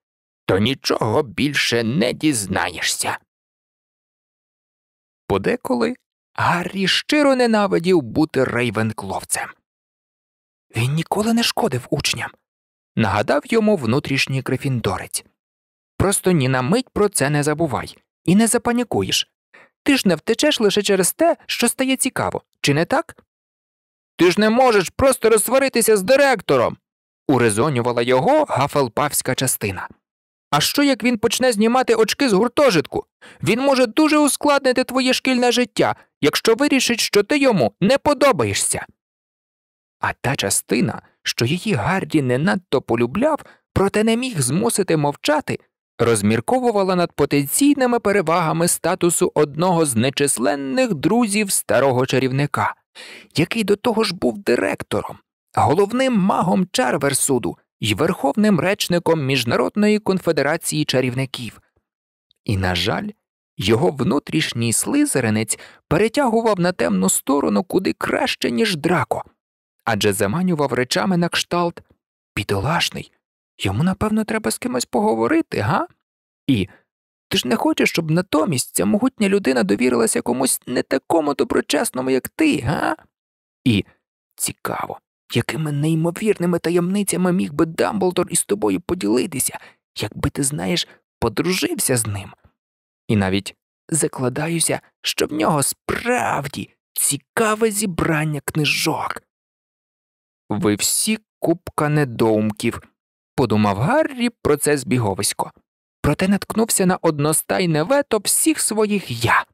то нічого більше не дізнаєшся. Подеколи Гаррі щиро ненавидів бути рейвенкловцем. Він ніколи не шкодив учням, нагадав йому внутрішній грифіндорець. Просто ні на мить про це не забувай і не запанікуєш. Ти ж не втечеш лише через те, що стає цікаво, чи не так? Ти ж не можеш просто розсваритися з директором. урезонювала його гафелпавська частина. А що як він почне знімати очки з гуртожитку? Він може дуже ускладнити твоє шкільне життя, якщо вирішить, що ти йому не подобаєшся. А та частина, що її Гаррі не надто полюбляв, проте не міг змусити мовчати, розмірковувала над потенційними перевагами статусу одного з нечисленних друзів старого чарівника, який до того ж був директором, головним магом Чарверсуду і верховним речником Міжнародної конфедерації чарівників. І, на жаль, його внутрішній слизеринець перетягував на темну сторону куди краще, ніж драко, адже заманював речами на кшталт Бідолашний. Йому, напевно, треба з кимось поговорити, га? І ти ж не хочеш, щоб натомість ця могутня людина довірилася комусь не такому доброчесному, як ти, га? І цікаво якими неймовірними таємницями міг би Дамблдор із тобою поділитися, якби ти знаєш, подружився з ним? І навіть закладаюся, що в нього справді цікаве зібрання книжок. Ви всі купка недоумків, подумав Гаррі про це збіговисько, проте наткнувся на одностайне вето всіх своїх я.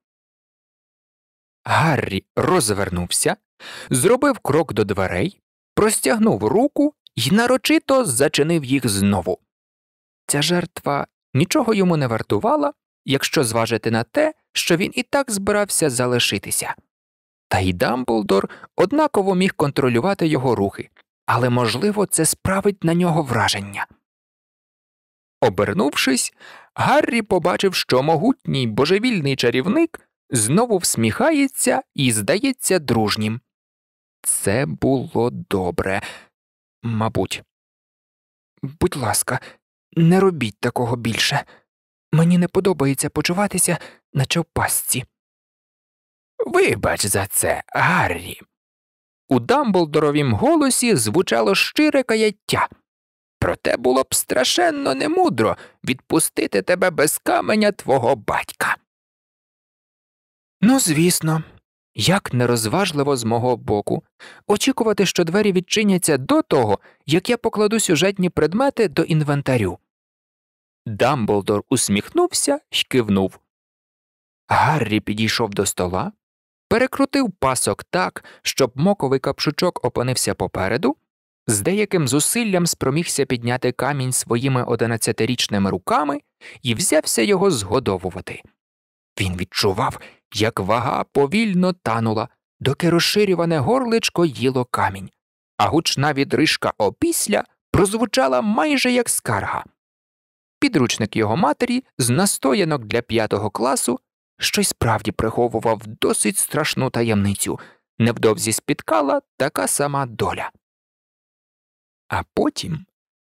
Гаррі розвернувся, зробив крок до дверей, простягнув руку і нарочито зачинив їх знову. Ця жертва нічого йому не вартувала, якщо зважити на те, що він і так збирався залишитися. Та й Дамблдор однаково міг контролювати його рухи, але, можливо, це справить на нього враження. Обернувшись, Гаррі побачив, що могутній божевільний чарівник знову всміхається і здається дружнім. Це було добре, мабуть. Будь ласка, не робіть такого більше. Мені не подобається почуватися, наче в пастці. Вибач за це, Гаррі. У Дамблдоровім голосі звучало щире каяття. Проте було б страшенно немудро відпустити тебе без каменя твого батька. Ну, звісно, як нерозважливо з мого боку очікувати, що двері відчиняться до того, як я покладу сюжетні предмети до інвентарю. Дамблдор усміхнувся й кивнув. Гаррі підійшов до стола, перекрутив пасок так, щоб моковий капшучок опинився попереду, з деяким зусиллям спромігся підняти камінь своїми одинадцятирічними руками і взявся його згодовувати. Він відчував, як вага повільно танула, доки розширюване горличко їло камінь, а гучна відрижка опісля прозвучала майже як скарга. Підручник його матері з настоянок для п'ятого класу що й справді приховував досить страшну таємницю, невдовзі спіткала така сама доля. А потім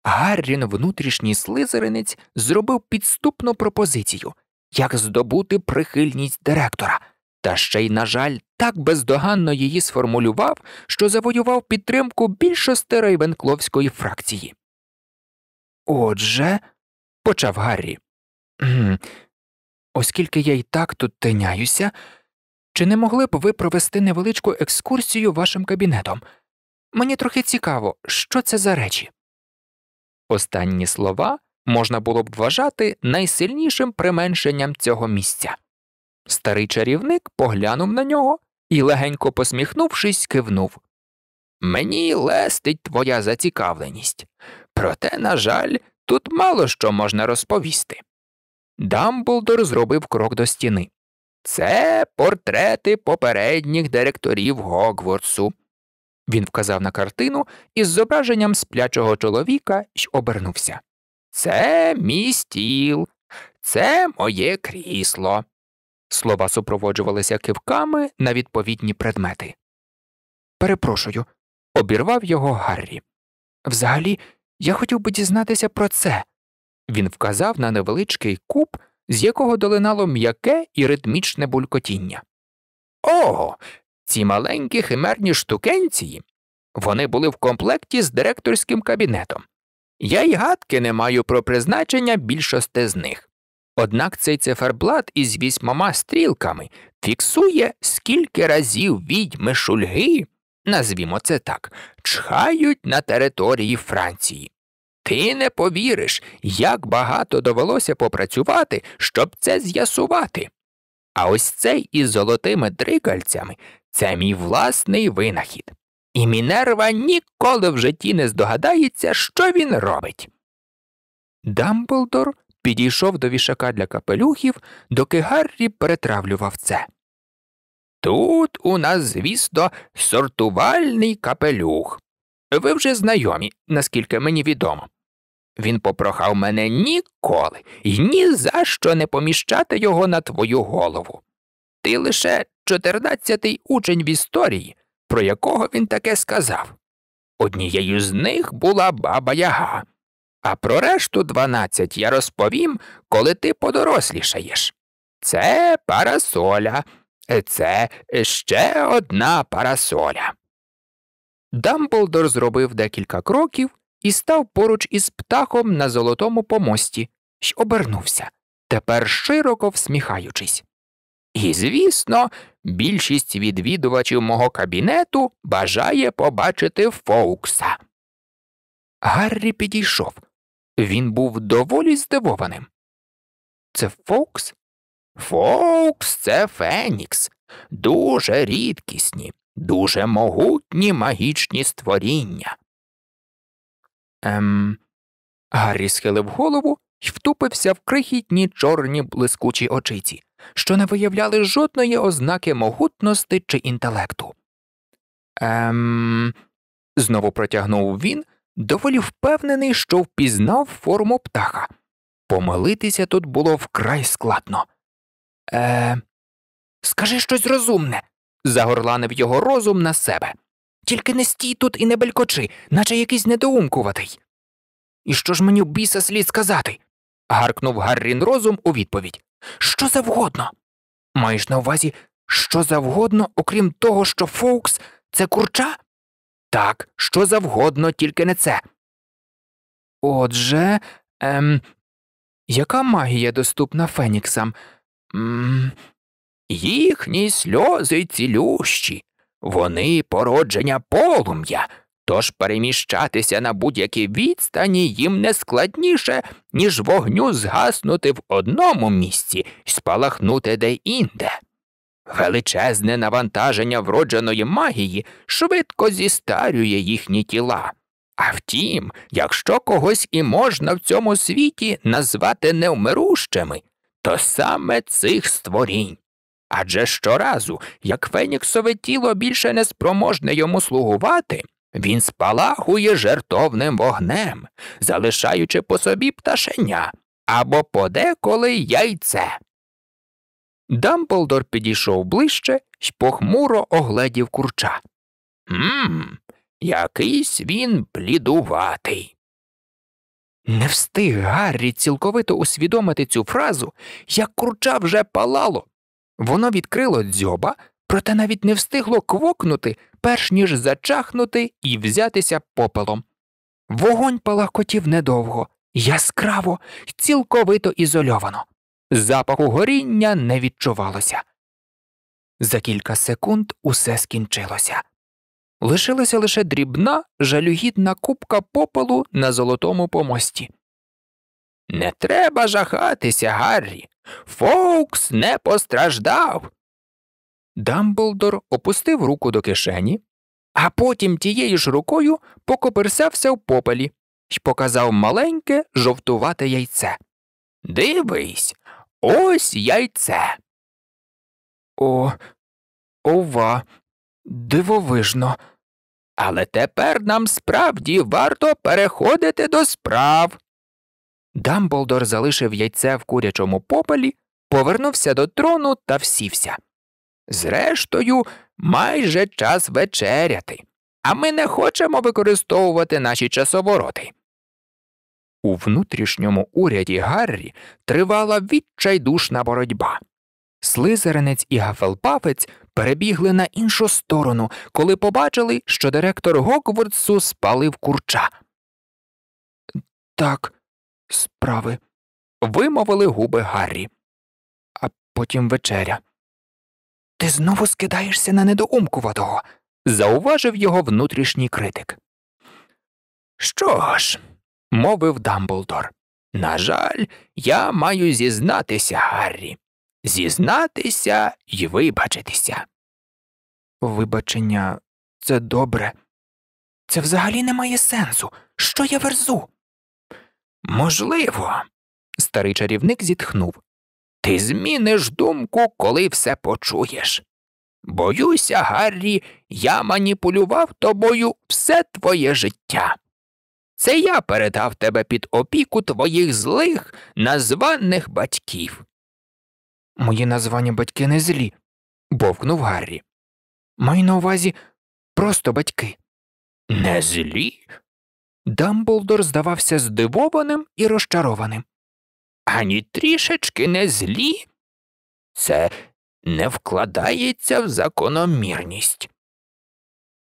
Гаррін внутрішній слизеринець зробив підступну пропозицію як здобути прихильність директора, та ще й, на жаль, так бездоганно її сформулював, що завоював підтримку більшости рейвенкловської фракції. Отже, почав Гаррі, оскільки я й так тут тиняюся, чи не могли б ви провести невеличку екскурсію вашим кабінетом? Мені трохи цікаво, що це за речі. Останні слова можна було б вважати найсильнішим применшенням цього місця. Старий чарівник поглянув на нього і, легенько посміхнувшись, кивнув Мені лестить твоя зацікавленість, проте, на жаль, тут мало що можна розповісти. Дамблдор зробив крок до стіни. Це портрети попередніх директорів Гогворсу. Він вказав на картину із зображенням сплячого чоловіка й обернувся. Це мій стіл, це моє крісло. Слова супроводжувалися кивками на відповідні предмети. Перепрошую, обірвав його Гаррі. Взагалі, я хотів би дізнатися про це. Він вказав на невеличкий куб, з якого долинало м'яке і ритмічне булькотіння. О, ці маленькі химерні штукенції. Вони були в комплекті з директорським кабінетом. Я й гадки не маю про призначення більшості з них. Однак цей циферблат із вісьмома стрілками фіксує, скільки разів відьми шульги, назвімо це так, чхають на території Франції. Ти не повіриш, як багато довелося попрацювати, щоб це з'ясувати. А ось цей із золотими дрикальцями це мій власний винахід і Мінерва ніколи в житті не здогадається, що він робить. Дамблдор підійшов до вішака для капелюхів, доки Гаррі перетравлював це. Тут у нас, звісно, сортувальний капелюх. Ви вже знайомі, наскільки мені відомо. Він попрохав мене ніколи і ні за що не поміщати його на твою голову. Ти лише чотирнадцятий учень в історії, про якого він таке сказав. Однією з них була баба Яга, а про решту дванадцять я розповім, коли ти подорослішаєш. Це парасоля, це ще одна парасоля. Дамблдор зробив декілька кроків і став поруч із птахом на золотому помості й обернувся, тепер широко всміхаючись. І, звісно, Більшість відвідувачів мого кабінету бажає побачити Фоукса. Гаррі підійшов. Він був доволі здивованим. Це Фоукс? Фоукс це Фенікс. Дуже рідкісні, дуже могутні магічні створіння. Ем. Гаррі схилив голову і втупився в крихітні чорні блискучі очиці що не виявляли жодної ознаки могутності чи інтелекту. Ем. знову протягнув він, доволі впевнений, що впізнав форму птаха. Помилитися тут було вкрай складно. Е, скажи щось розумне. загорланив його розум на себе. Тільки не стій тут і не белькочи, наче якийсь недоумкуватий. І що ж мені біса слід сказати? гаркнув Гаррін розум у відповідь що завгодно. Маєш на увазі що завгодно, окрім того, що Фоукс це курча? Так, що завгодно, тільки не це. Отже, ем, яка магія доступна Феніксам? М Їхні сльози цілющі, вони породження полум'я. Тож переміщатися на будь якій відстані їм не складніше, ніж вогню згаснути в одному місці і спалахнути де інде. Величезне навантаження вродженої магії швидко зістарює їхні тіла. А втім, якщо когось і можна в цьому світі назвати невмирущими, то саме цих створінь. Адже щоразу, як феніксове тіло більше не спроможне йому слугувати, він спалахує жертовним вогнем, залишаючи по собі пташеня або подеколи яйце. Дамблдор підійшов ближче й похмуро огледів курча. Мм, якийсь він блідуватий. Не встиг Гаррі цілковито усвідомити цю фразу, як курча вже палало. Воно відкрило дзьоба, проте навіть не встигло квокнути, перш ніж зачахнути і взятися попелом. Вогонь палахкотів недовго, яскраво й цілковито ізольовано. Запаху горіння не відчувалося. За кілька секунд усе скінчилося. Лишилася лише дрібна, жалюгідна купка попелу на золотому помості. Не треба жахатися, Гаррі. Фоукс не постраждав. Дамблдор опустив руку до кишені, а потім тією ж рукою покоперсявся в попелі й показав маленьке жовтувате яйце. Дивись, ось яйце. О, ова, дивовижно. Але тепер нам справді варто переходити до справ. Дамблдор залишив яйце в курячому попелі, повернувся до трону та всівся. Зрештою, майже час вечеряти, а ми не хочемо використовувати наші часовороти. У внутрішньому уряді Гаррі тривала відчайдушна боротьба. Слизеринець і Гафелпафець перебігли на іншу сторону, коли побачили, що директор Гоквордсу спалив курча. Так, справи. Вимовили губи Гаррі. А потім вечеря. Ти знову скидаєшся на недоумкуватого, зауважив його внутрішній критик. Що ж, мовив Дамблдор, на жаль, я маю зізнатися, Гаррі, зізнатися і вибачитися. Вибачення, це добре. Це взагалі не має сенсу. Що я верзу? Можливо, старий чарівник зітхнув. Ти зміниш думку, коли все почуєш. Боюся, Гаррі, я маніпулював тобою все твоє життя. Це я передав тебе під опіку твоїх злих, названих батьків. Мої названі батьки не злі, бовкнув Гаррі. Маю на увазі просто батьки. Не злі? Дамблдор здавався здивованим і розчарованим ані трішечки не злі, це не вкладається в закономірність.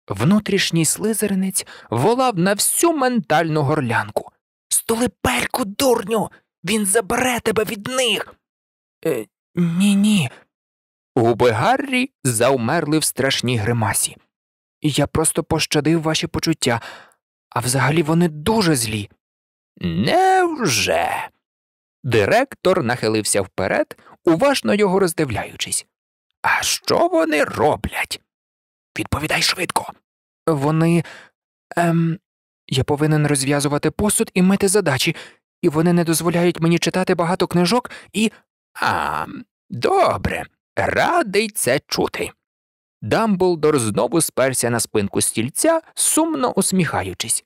Внутрішній слизеринець волав на всю ментальну горлянку. Столипельку, дурню, він забере тебе від них. «Е, ні, ні. Губи Гаррі заумерли в страшній гримасі. Я просто пощадив ваші почуття, а взагалі вони дуже злі. Невже? Директор нахилився вперед, уважно його роздивляючись. А що вони роблять? Відповідай швидко. Вони. Ем, Я повинен розв'язувати посуд і мити задачі, і вони не дозволяють мені читати багато книжок і. А, добре. Радий це чути. Дамблдор знову сперся на спинку стільця, сумно усміхаючись.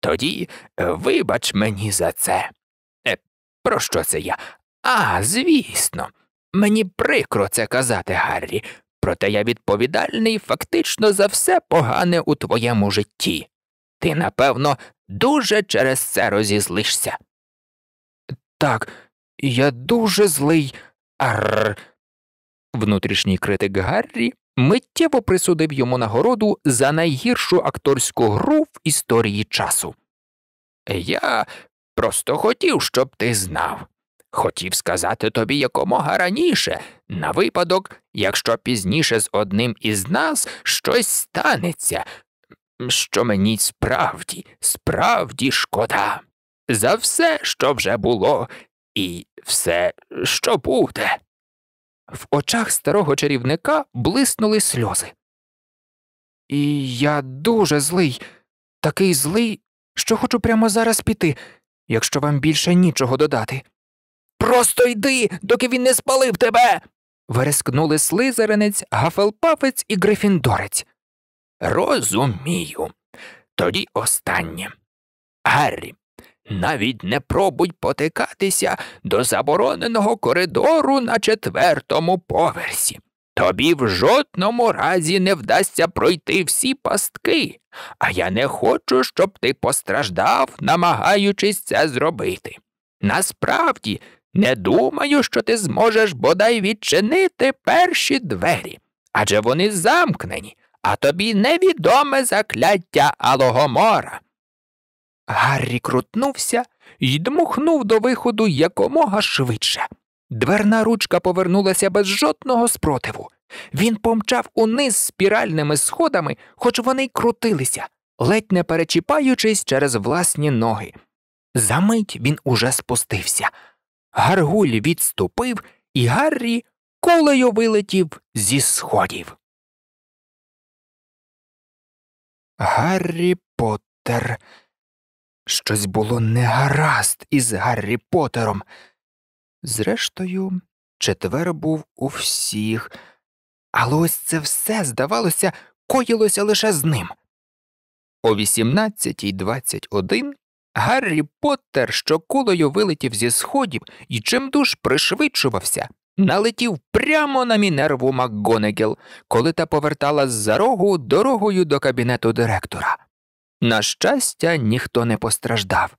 Тоді, вибач мені за це. Про що це я? А, звісно. Мені прикро це казати, Гаррі, проте я відповідальний фактично за все погане у твоєму житті. Ти, напевно, дуже через це розізлишся. Так, я дуже злий. Арр. Внутрішній критик Гаррі миттєво присудив йому нагороду за найгіршу акторську гру в історії часу. Я Просто хотів, щоб ти знав. Хотів сказати тобі якомога раніше, на випадок, якщо пізніше з одним із нас щось станеться, що мені справді, справді шкода. За все, що вже було, і все, що буде. В очах старого чарівника блиснули сльози. І я дуже злий, такий злий, що хочу прямо зараз піти якщо вам більше нічого додати. Просто йди, доки він не спалив тебе. верескнули слизеринець, гафелпафець і грифіндорець. Розумію. Тоді останнє. Гаррі, навіть не пробуй потикатися до забороненого коридору на четвертому поверсі. Тобі в жодному разі не вдасться пройти всі пастки а я не хочу, щоб ти постраждав, намагаючись це зробити. Насправді, не думаю, що ти зможеш бодай відчинити перші двері, адже вони замкнені, а тобі невідоме закляття алогомора. Гаррі крутнувся і дмухнув до виходу якомога швидше. Дверна ручка повернулася без жодного спротиву. Він помчав униз спіральними сходами, хоч вони й крутилися, ледь не перечіпаючись через власні ноги. Замить він уже спустився. Гаргуль відступив, і Гаррі кулею вилетів зі сходів. Гаррі Поттер. Щось було негаразд із Гаррі Поттером. Зрештою, четвер був у всіх. Але ось це все, здавалося, коїлося лише з ним. О 18.21 Гаррі Поттер щоколою вилетів зі сходів і чимдуж пришвидшувався, налетів прямо на мінерву МакГонегіл, коли та повертала з за рогу дорогою до кабінету директора. На щастя, ніхто не постраждав.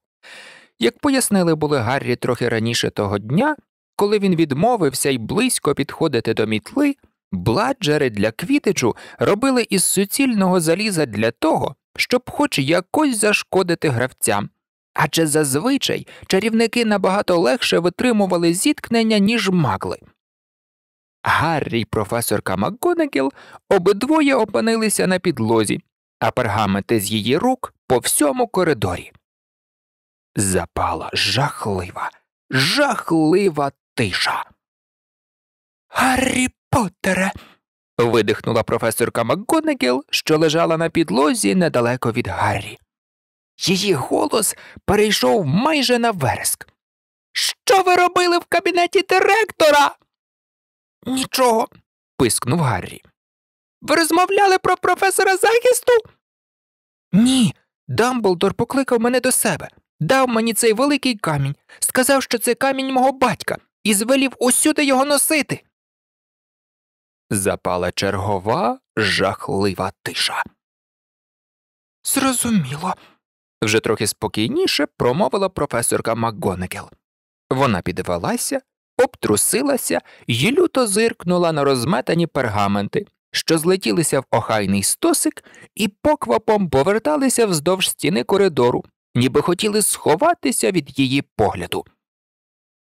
Як пояснили були Гаррі трохи раніше того дня, коли він відмовився й близько підходити до мітли. Бладжери для квітичу робили із суцільного заліза для того, щоб хоч якось зашкодити гравцям. Адже зазвичай чарівники набагато легше витримували зіткнення, ніж магли. Гаррі і професорка МакГонагіл обидвоє опинилися на підлозі, а пергаменти з її рук по всьому коридорі. Запала жахлива, жахлива тиша. Гаррі Поттере. видихнула професорка МакГонегіл, що лежала на підлозі недалеко від Гаррі. Її голос перейшов майже на вереск. Що ви робили в кабінеті директора? Нічого. пискнув Гаррі. Ви розмовляли про професора захисту? Ні. Дамблдор покликав мене до себе, дав мені цей великий камінь, сказав, що це камінь мого батька, і звелів усюди його носити запала чергова жахлива тиша. Зрозуміло, вже трохи спокійніше промовила професорка Макгонегел. Вона підвелася, обтрусилася і люто зиркнула на розметані пергаменти, що злетілися в охайний стосик і поквапом поверталися вздовж стіни коридору, ніби хотіли сховатися від її погляду.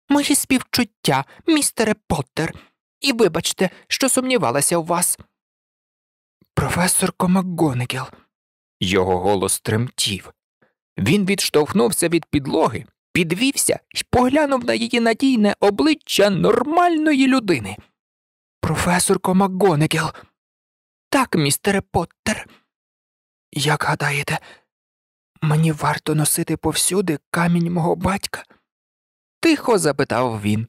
Мої співчуття, містере Поттер!» і вибачте, що сумнівалася у вас. Професорко МакГонегіл. Його голос тремтів. Він відштовхнувся від підлоги, підвівся і поглянув на її надійне обличчя нормальної людини. Професорко МакГонегіл. Так, містере Поттер. Як гадаєте, мені варто носити повсюди камінь мого батька? Тихо запитав він.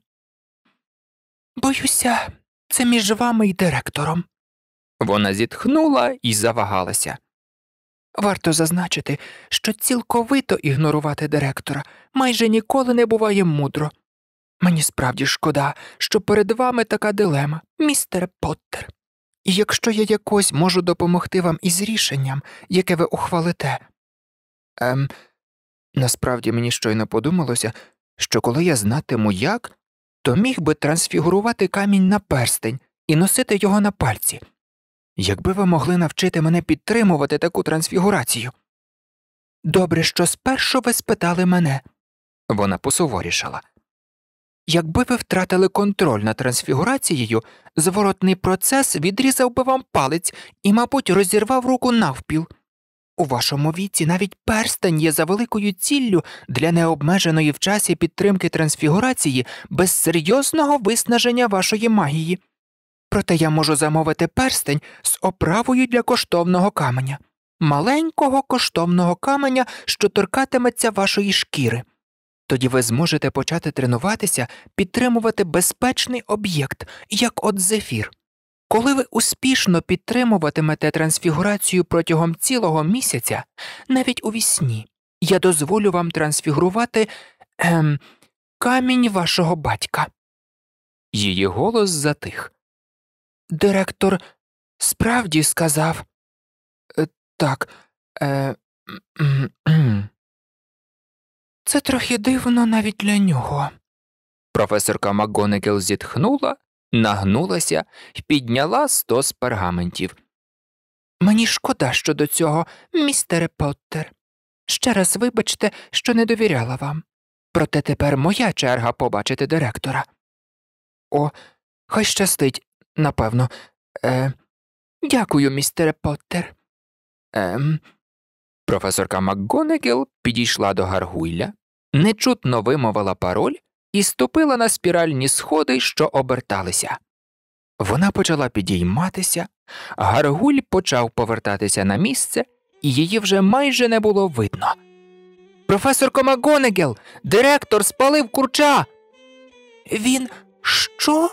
Боюся, це між вами і директором. Вона зітхнула і завагалася. Варто зазначити, що цілковито ігнорувати директора майже ніколи не буває мудро. Мені справді шкода, що перед вами така дилема, містере Поттер. І якщо я якось можу допомогти вам із рішенням, яке ви ухвалите. Ем, насправді мені щойно подумалося, що коли я знатиму як, то міг би трансфігурувати камінь на перстень і носити його на пальці. Якби ви могли навчити мене підтримувати таку трансфігурацію. Добре, що спершу ви спитали мене, вона посуворішала. Якби ви втратили контроль над трансфігурацією, зворотний процес відрізав би вам палець і, мабуть, розірвав руку навпіл. У вашому віці навіть перстень є за великою ціллю для необмеженої в часі підтримки трансфігурації без серйозного виснаження вашої магії. Проте я можу замовити перстень з оправою для коштовного каменя, маленького коштовного каменя, що торкатиметься вашої шкіри. Тоді ви зможете почати тренуватися, підтримувати безпечний об'єкт, як от зефір. Коли ви успішно підтримуватимете трансфігурацію протягом цілого місяця, навіть у вісні, я дозволю вам трансфігурувати ем, камінь вашого батька. Її голос затих. Директор справді сказав е, так. е, (clears throat) Це трохи дивно навіть для нього. Професорка Макгонекел зітхнула нагнулася і підняла сто з пергаментів. Мені шкода щодо цього, містере Поттер. Ще раз вибачте, що не довіряла вам. Проте тепер моя черга побачити директора. О, хай щастить, напевно. Е, Дякую, містере Поттер. Ем. Професорка МакГонегіл підійшла до гаргуйля, нечутно вимовила пароль і ступила на спіральні сходи, що оберталися. Вона почала підійматися, гаргуль почав повертатися на місце, і її вже майже не було видно. Професор Комагонегел, директор, спалив курча. Він що?